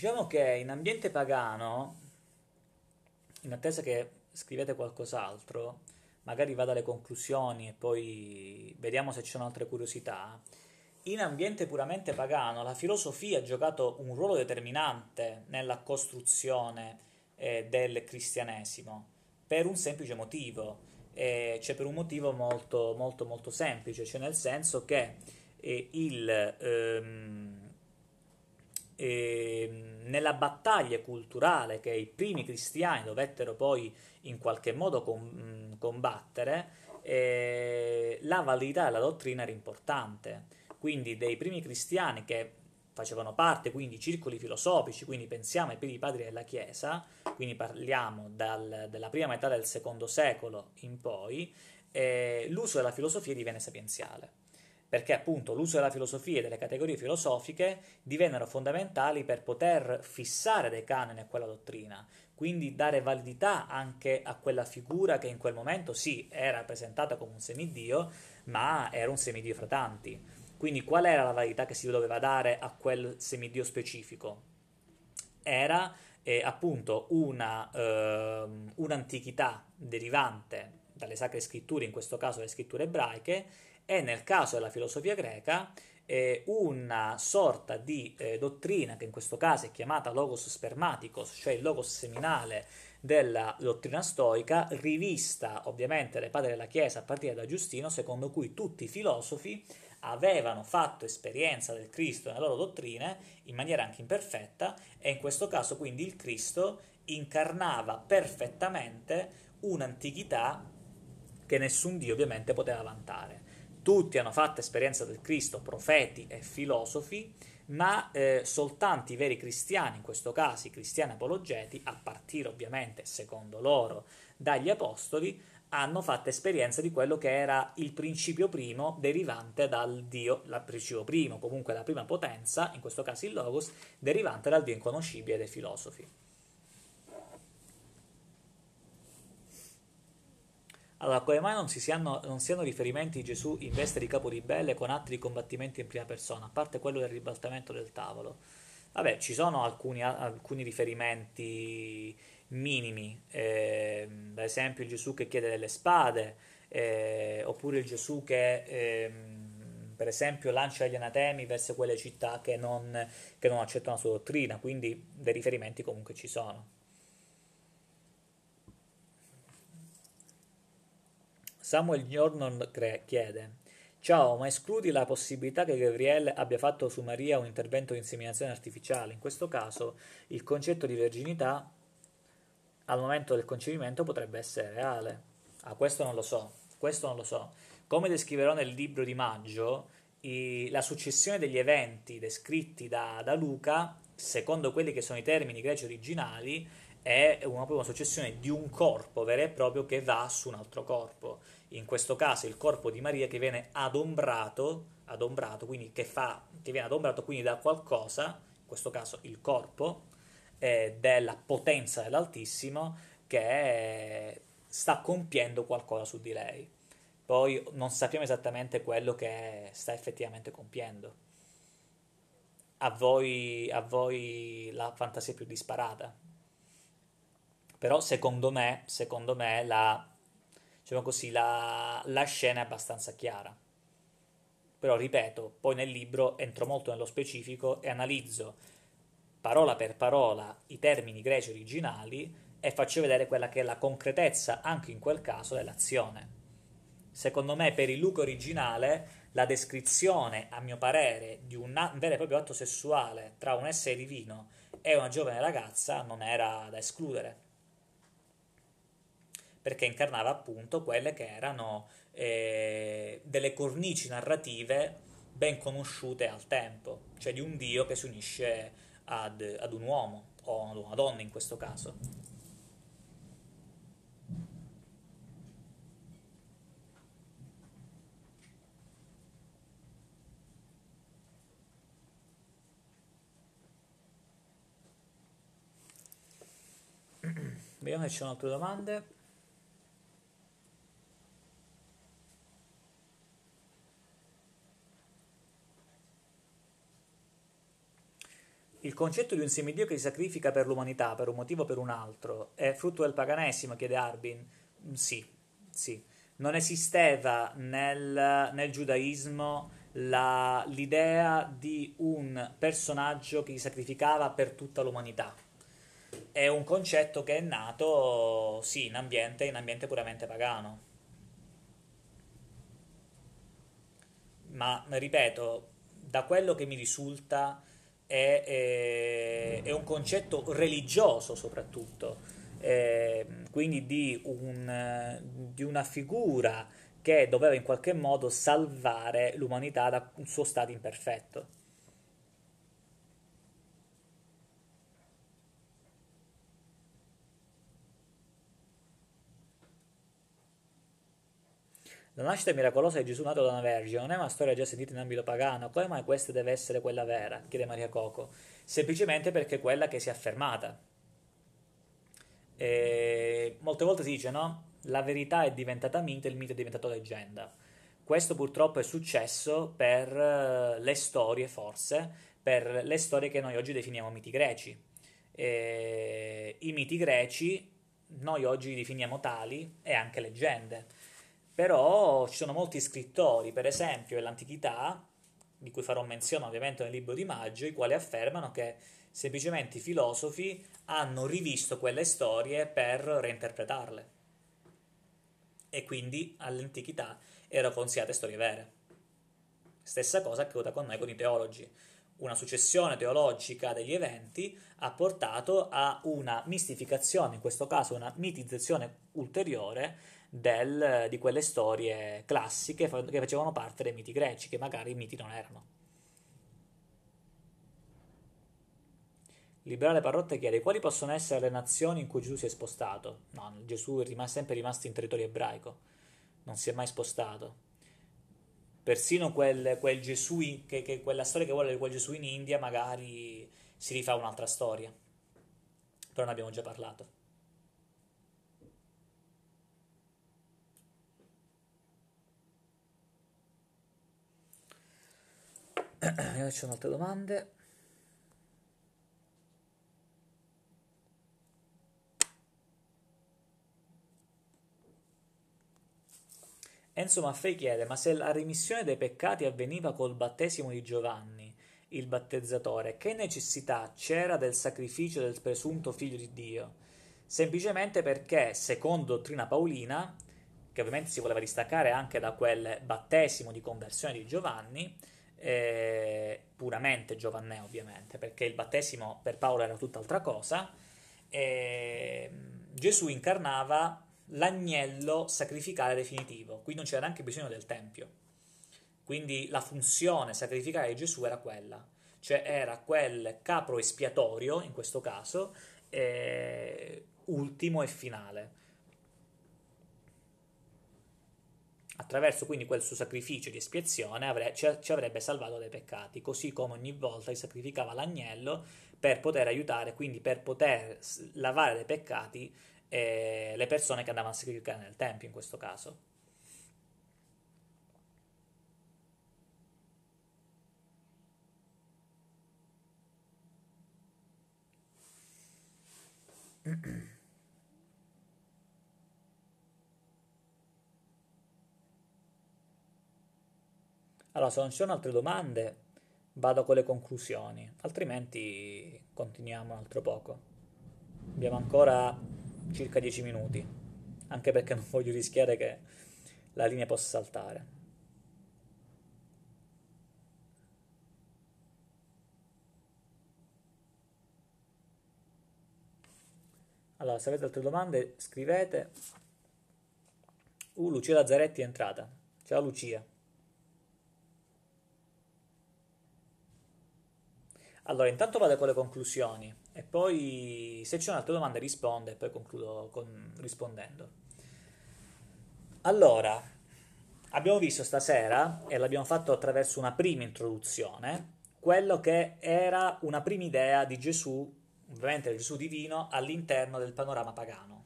Diciamo che in ambiente pagano, in attesa che scrivete qualcos'altro, magari vado alle conclusioni e poi vediamo se ci sono altre curiosità. In ambiente puramente pagano, la filosofia ha giocato un ruolo determinante nella costruzione eh, del cristianesimo, per un semplice motivo, eh, cioè per un motivo molto, molto, molto semplice, cioè nel senso che eh, il... Ehm, eh, nella battaglia culturale che i primi cristiani dovettero poi in qualche modo com- combattere, eh, la validità della dottrina era importante. Quindi dei primi cristiani che facevano parte quindi circoli filosofici, quindi pensiamo ai primi padri della Chiesa, quindi parliamo dal, della prima metà del secondo secolo in poi, eh, l'uso della filosofia divenne sapienziale perché appunto l'uso della filosofia e delle categorie filosofiche divennero fondamentali per poter fissare dei canoni a quella dottrina, quindi dare validità anche a quella figura che in quel momento sì era presentata come un semidio, ma era un semidio fra tanti. Quindi qual era la validità che si doveva dare a quel semidio specifico? Era eh, appunto una, eh, un'antichità derivante dalle sacre scritture, in questo caso le scritture ebraiche, è nel caso della filosofia greca eh, una sorta di eh, dottrina che in questo caso è chiamata logos spermaticos, cioè il logos seminale della dottrina stoica, rivista ovviamente dai padri della Chiesa a partire da Giustino, secondo cui tutti i filosofi avevano fatto esperienza del Cristo nelle loro dottrine in maniera anche imperfetta e in questo caso quindi il Cristo incarnava perfettamente un'antichità che nessun Dio ovviamente poteva vantare. Tutti hanno fatto esperienza del Cristo, profeti e filosofi, ma eh, soltanto i veri cristiani, in questo caso i cristiani apologeti, a partire ovviamente, secondo loro, dagli apostoli, hanno fatto esperienza di quello che era il principio primo derivante dal Dio, il principio primo, comunque la prima potenza, in questo caso il Logos, derivante dal Dio inconoscibile dei filosofi. Allora, come mai non si siano, non siano riferimenti di Gesù in veste di capo ribelle con atti di combattimento in prima persona, a parte quello del ribaltamento del tavolo? Vabbè, ci sono alcuni, alcuni riferimenti minimi, eh, ad esempio il Gesù che chiede delle spade, eh, oppure il Gesù che, eh, per esempio, lancia gli anatemi verso quelle città che non, che non accettano la sua dottrina, quindi dei riferimenti comunque ci sono. Samuel Jornon chiede Ciao, ma escludi la possibilità che Gabriele abbia fatto su Maria un intervento di inseminazione artificiale? In questo caso il concetto di verginità al momento del concepimento potrebbe essere reale. Ah, questo non lo so, questo non lo so. Come descriverò nel libro di maggio, i, la successione degli eventi descritti da, da Luca secondo quelli che sono i termini greci originali, è una, una successione di un corpo vero e proprio che va su un altro corpo. In questo caso il corpo di Maria che viene adombrato, adombrato quindi che, fa, che viene adombrato quindi da qualcosa, in questo caso il corpo, eh, della potenza dell'Altissimo che è, sta compiendo qualcosa su di lei. Poi non sappiamo esattamente quello che sta effettivamente compiendo a voi, a voi la fantasia più disparata. Però secondo me, secondo me la, diciamo così, la, la scena è abbastanza chiara. Però ripeto, poi nel libro entro molto nello specifico e analizzo parola per parola i termini greci originali e faccio vedere quella che è la concretezza, anche in quel caso, dell'azione. Secondo me per il Luca originale la descrizione, a mio parere, di un vero e proprio atto sessuale tra un essere divino e una giovane ragazza non era da escludere, perché incarnava appunto quelle che erano eh, delle cornici narrative ben conosciute al tempo, cioè di un dio che si unisce ad, ad un uomo o ad una donna in questo caso. Vediamo se ci sono altre domande. Il concetto di un semidio che si sacrifica per l'umanità, per un motivo o per un altro, è frutto del paganesimo, chiede Arbin. Mm, sì, sì. Non esisteva nel, nel giudaismo la, l'idea di un personaggio che si sacrificava per tutta l'umanità è un concetto che è nato, sì, in ambiente, in ambiente puramente pagano. Ma, ripeto, da quello che mi risulta è, è, eh, è un concetto religioso soprattutto, eh, quindi di, un, di una figura che doveva in qualche modo salvare l'umanità da un suo stato imperfetto. La nascita miracolosa di Gesù nato da una vergine non è una storia già sentita in ambito pagano, come mai questa deve essere quella vera? chiede Maria Coco. Semplicemente perché è quella che si è affermata. E eh, molte volte si dice, no? La verità è diventata mito il mito è diventato leggenda. Questo purtroppo è successo per eh, le storie, forse, per le storie che noi oggi definiamo miti greci. E eh, I miti greci noi oggi li definiamo tali e anche leggende però ci sono molti scrittori, per esempio dell'antichità, di cui farò menzione ovviamente nel libro di Maggio, i quali affermano che semplicemente i filosofi hanno rivisto quelle storie per reinterpretarle e quindi all'antichità erano considerate storie vere. Stessa cosa accaduta con noi con i teologi. Una successione teologica degli eventi ha portato a una mistificazione, in questo caso una mitizzazione ulteriore del, di quelle storie classiche che facevano parte dei miti greci, che magari i miti non erano. Liberale Parrotta chiede quali possono essere le nazioni in cui Gesù si è spostato. No, Gesù è rimasto, sempre rimasto in territorio ebraico, non si è mai spostato. Persino quel, quel Gesù, in, che, che quella storia che vuole di quel Gesù in India, magari si rifà un'altra storia. Però ne abbiamo già parlato. Io ci sono altre domande. Enzo Maffei chiede: Ma se la remissione dei peccati avveniva col battesimo di Giovanni, il battezzatore, che necessità c'era del sacrificio del presunto figlio di Dio? Semplicemente perché, secondo dottrina paolina, che ovviamente si voleva distaccare anche da quel battesimo di conversione di Giovanni, eh, puramente giovanneo ovviamente, perché il battesimo per Paolo era tutt'altra cosa, eh, Gesù incarnava l'agnello sacrificale definitivo, qui non c'era neanche bisogno del Tempio. Quindi la funzione sacrificale di Gesù era quella, cioè era quel capro espiatorio, in questo caso, eh, ultimo e finale. Attraverso quindi quel suo sacrificio di espiazione avre- ci, ci avrebbe salvato dai peccati, così come ogni volta si sacrificava l'agnello per poter aiutare, quindi per poter lavare dai peccati eh, le persone che andavano a sacrificare nel tempio in questo caso. Allora, se non ci sono altre domande, vado con le conclusioni, altrimenti continuiamo un altro poco. Abbiamo ancora circa 10 minuti, anche perché non voglio rischiare che la linea possa saltare. Allora, se avete altre domande, scrivete. Uh, Lucia Lazzaretti è entrata. Ciao Lucia. Allora, intanto vado con le conclusioni e poi se c'è un'altra domanda risponde e poi concludo con, rispondendo. Allora, abbiamo visto stasera, e l'abbiamo fatto attraverso una prima introduzione, quello che era una prima idea di Gesù, ovviamente del Gesù divino, all'interno del panorama pagano.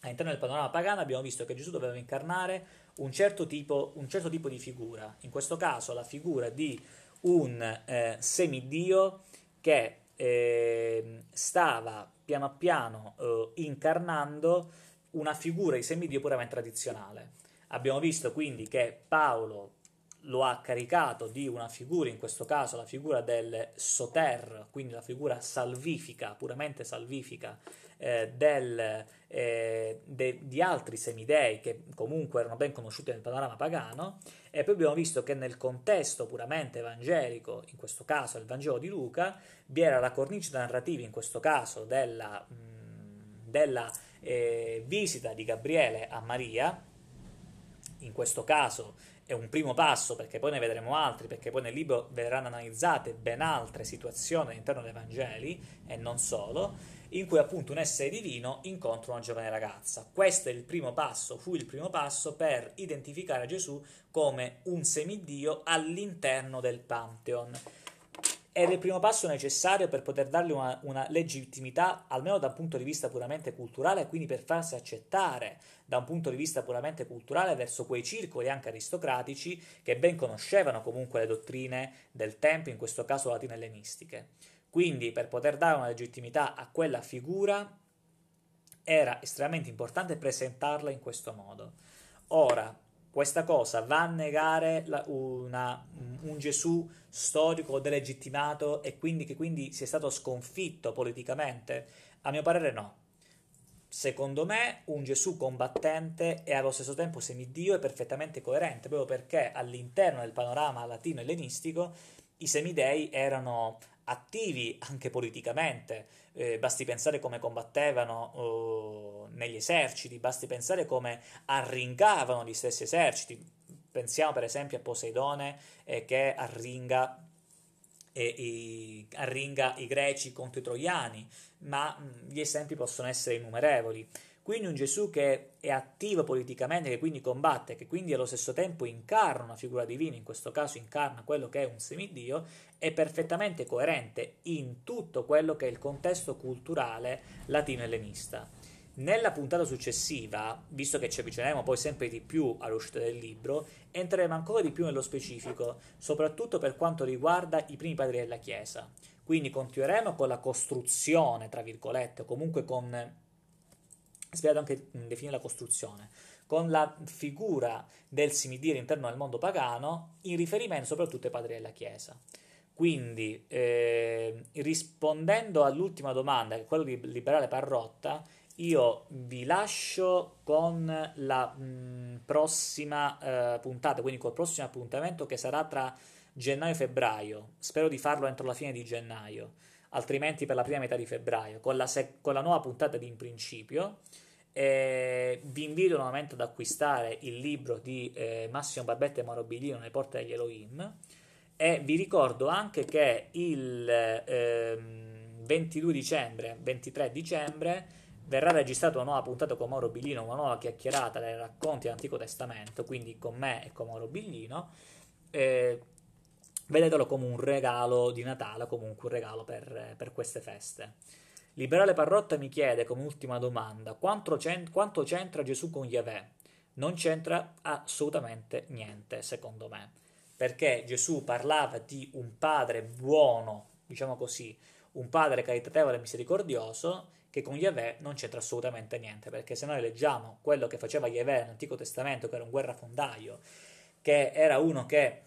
All'interno del panorama pagano abbiamo visto che Gesù doveva incarnare un certo tipo, un certo tipo di figura, in questo caso la figura di un eh, semidio che eh, stava piano piano eh, incarnando una figura di semidio puramente tradizionale. Abbiamo visto quindi che Paolo lo ha caricato di una figura, in questo caso la figura del soter, quindi la figura salvifica, puramente salvifica, eh, del eh, de, di altri semidei che comunque erano ben conosciuti nel panorama pagano e poi abbiamo visto che nel contesto puramente evangelico, in questo caso il Vangelo di Luca, vi era la cornice narrativa, in questo caso della, mh, della eh, visita di Gabriele a Maria, in questo caso è un primo passo perché poi ne vedremo altri, perché poi nel libro verranno analizzate ben altre situazioni all'interno dei Vangeli e non solo in cui appunto un essere divino incontra una giovane ragazza. Questo è il primo passo, fu il primo passo per identificare Gesù come un semidio all'interno del Pantheon. Era il primo passo necessario per poter dargli una, una legittimità, almeno da un punto di vista puramente culturale, e quindi per farsi accettare da un punto di vista puramente culturale verso quei circoli anche aristocratici che ben conoscevano comunque le dottrine del tempo, in questo caso latino-ellenistiche. Quindi per poter dare una legittimità a quella figura era estremamente importante presentarla in questo modo. Ora, questa cosa va a negare la, una, un Gesù storico delegittimato e quindi che quindi sia stato sconfitto politicamente? A mio parere no. Secondo me un Gesù combattente e allo stesso tempo semidio è perfettamente coerente, proprio perché all'interno del panorama latino-ellenistico i semidei erano attivi anche politicamente, eh, basti pensare come combattevano eh, negli eserciti, basti pensare come arringavano gli stessi eserciti. Pensiamo per esempio a Poseidone eh, che arringa i, arringa i greci contro i troiani, ma mh, mm, gli esempi possono essere innumerevoli. Quindi un Gesù che è attivo politicamente, che quindi combatte, che quindi allo stesso tempo incarna una figura divina, in questo caso incarna quello che è un semidio, è perfettamente coerente in tutto quello che è il contesto culturale latino-ellenista. Nella puntata successiva, visto che ci avvicineremo poi sempre di più all'uscita del libro, entreremo ancora di più nello specifico, soprattutto per quanto riguarda i primi padri della Chiesa. Quindi continueremo con la costruzione, tra virgolette, o comunque con sfidato anche definire la costruzione, con la figura del simidire interno al mondo pagano in riferimento soprattutto ai padri della Chiesa. Quindi, eh, rispondendo all'ultima domanda, che è quella di Liberale Parrotta, io vi lascio con la mh, prossima eh, puntata, quindi col prossimo appuntamento che sarà tra gennaio e febbraio. Spero di farlo entro la fine di gennaio altrimenti per la prima metà di febbraio, con la, sec- con la nuova puntata di In Principio. Eh, vi invito nuovamente ad acquistare il libro di eh, Massimo Barbetta e Mauro Bilino, Le porte degli Elohim. E vi ricordo anche che il ehm, 22 dicembre, 23 dicembre, verrà registrata una nuova puntata con Mauro Billino, una nuova chiacchierata dai racconti dell'Antico Testamento, quindi con me e con Mauro Billino. Eh, vedetelo come un regalo di Natale, comunque un regalo per, per queste feste. Liberale Parrotta mi chiede come ultima domanda quanto, c'ent- quanto c'entra Gesù con Yahweh? Non c'entra assolutamente niente, secondo me, perché Gesù parlava di un padre buono, diciamo così, un padre caritatevole e misericordioso che con Yahweh non c'entra assolutamente niente, perché se noi leggiamo quello che faceva Yahweh nell'Antico Testamento, che era un guerrafondaio, che era uno che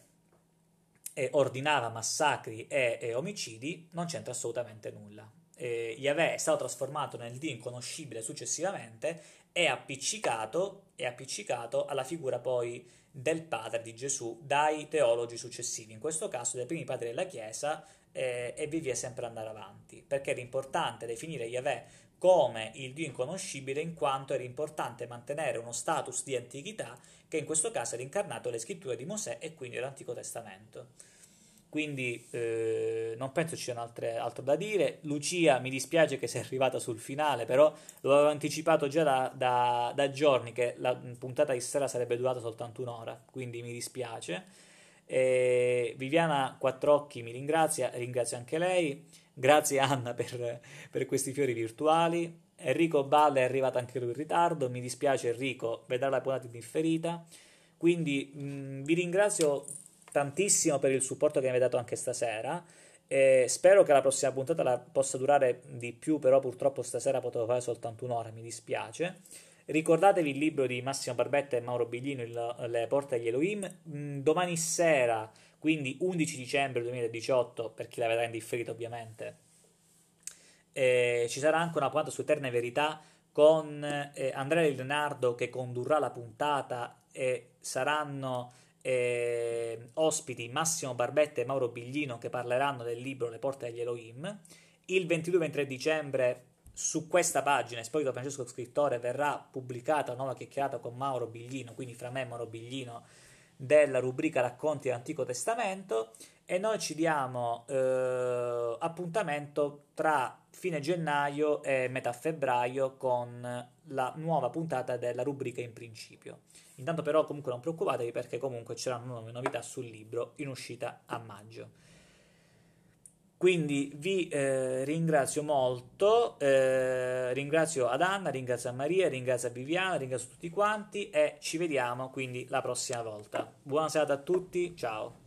eh, ordinava massacri e, e omicidi, non c'entra assolutamente nulla. Eh, Yahweh è stato trasformato nel Dio inconoscibile successivamente e appiccicato, è appiccicato alla figura poi del padre di Gesù dai teologi successivi, in questo caso dai primi padri della Chiesa, eh, e vi via sempre andare avanti, perché era importante definire Yahweh come il Dio inconoscibile in quanto era importante mantenere uno status di antichità che in questo caso era incarnato le scritture di Mosè e quindi l'Antico Testamento. Quindi eh, non penso ci sia altro da dire. Lucia mi dispiace che sia arrivata sul finale, però l'avevo anticipato già da, da, da giorni che la puntata di sera sarebbe durata soltanto un'ora, quindi mi dispiace. Eh, Viviana Quattrocchi mi ringrazia, ringrazio anche lei. Grazie Anna per, per questi fiori virtuali. Enrico Balla è arrivato anche lui in ritardo, mi dispiace Enrico, vedrà la puntata ferita. Quindi mh, mm, vi ringrazio tantissimo per il supporto che mi avete dato anche stasera. E spero che la prossima puntata la possa durare di più, però purtroppo stasera potevo fare soltanto un'ora, mi dispiace. Ricordatevi il libro di Massimo Barbetta e Mauro Biglino, il, Le porte agli Elohim. Mm, domani sera quindi 11 dicembre 2018, per chi la vedrà in differita ovviamente, eh, ci sarà anche una puntata su Eterna Verità con eh, Andrea Leonardo che condurrà la puntata e saranno eh, ospiti Massimo Barbetta e Mauro Biglino che parleranno del libro Le porte degli Elohim. Il 22-23 dicembre su questa pagina, Esposito Francesco Scrittore, verrà pubblicata una nuova chiacchierata con Mauro Biglino, quindi fra me e Mauro Biglino della rubrica racconti dell'Antico Testamento e noi ci diamo eh, appuntamento tra fine gennaio e metà febbraio con la nuova puntata della rubrica in principio. Intanto però comunque non preoccupatevi perché comunque c'erano nuove novità sul libro in uscita a maggio. Quindi vi eh, ringrazio molto, eh, ringrazio ad Anna, ringrazio a Maria, ringrazio a Viviana, ringrazio tutti quanti e ci vediamo quindi la prossima volta. Buona serata a tutti, ciao!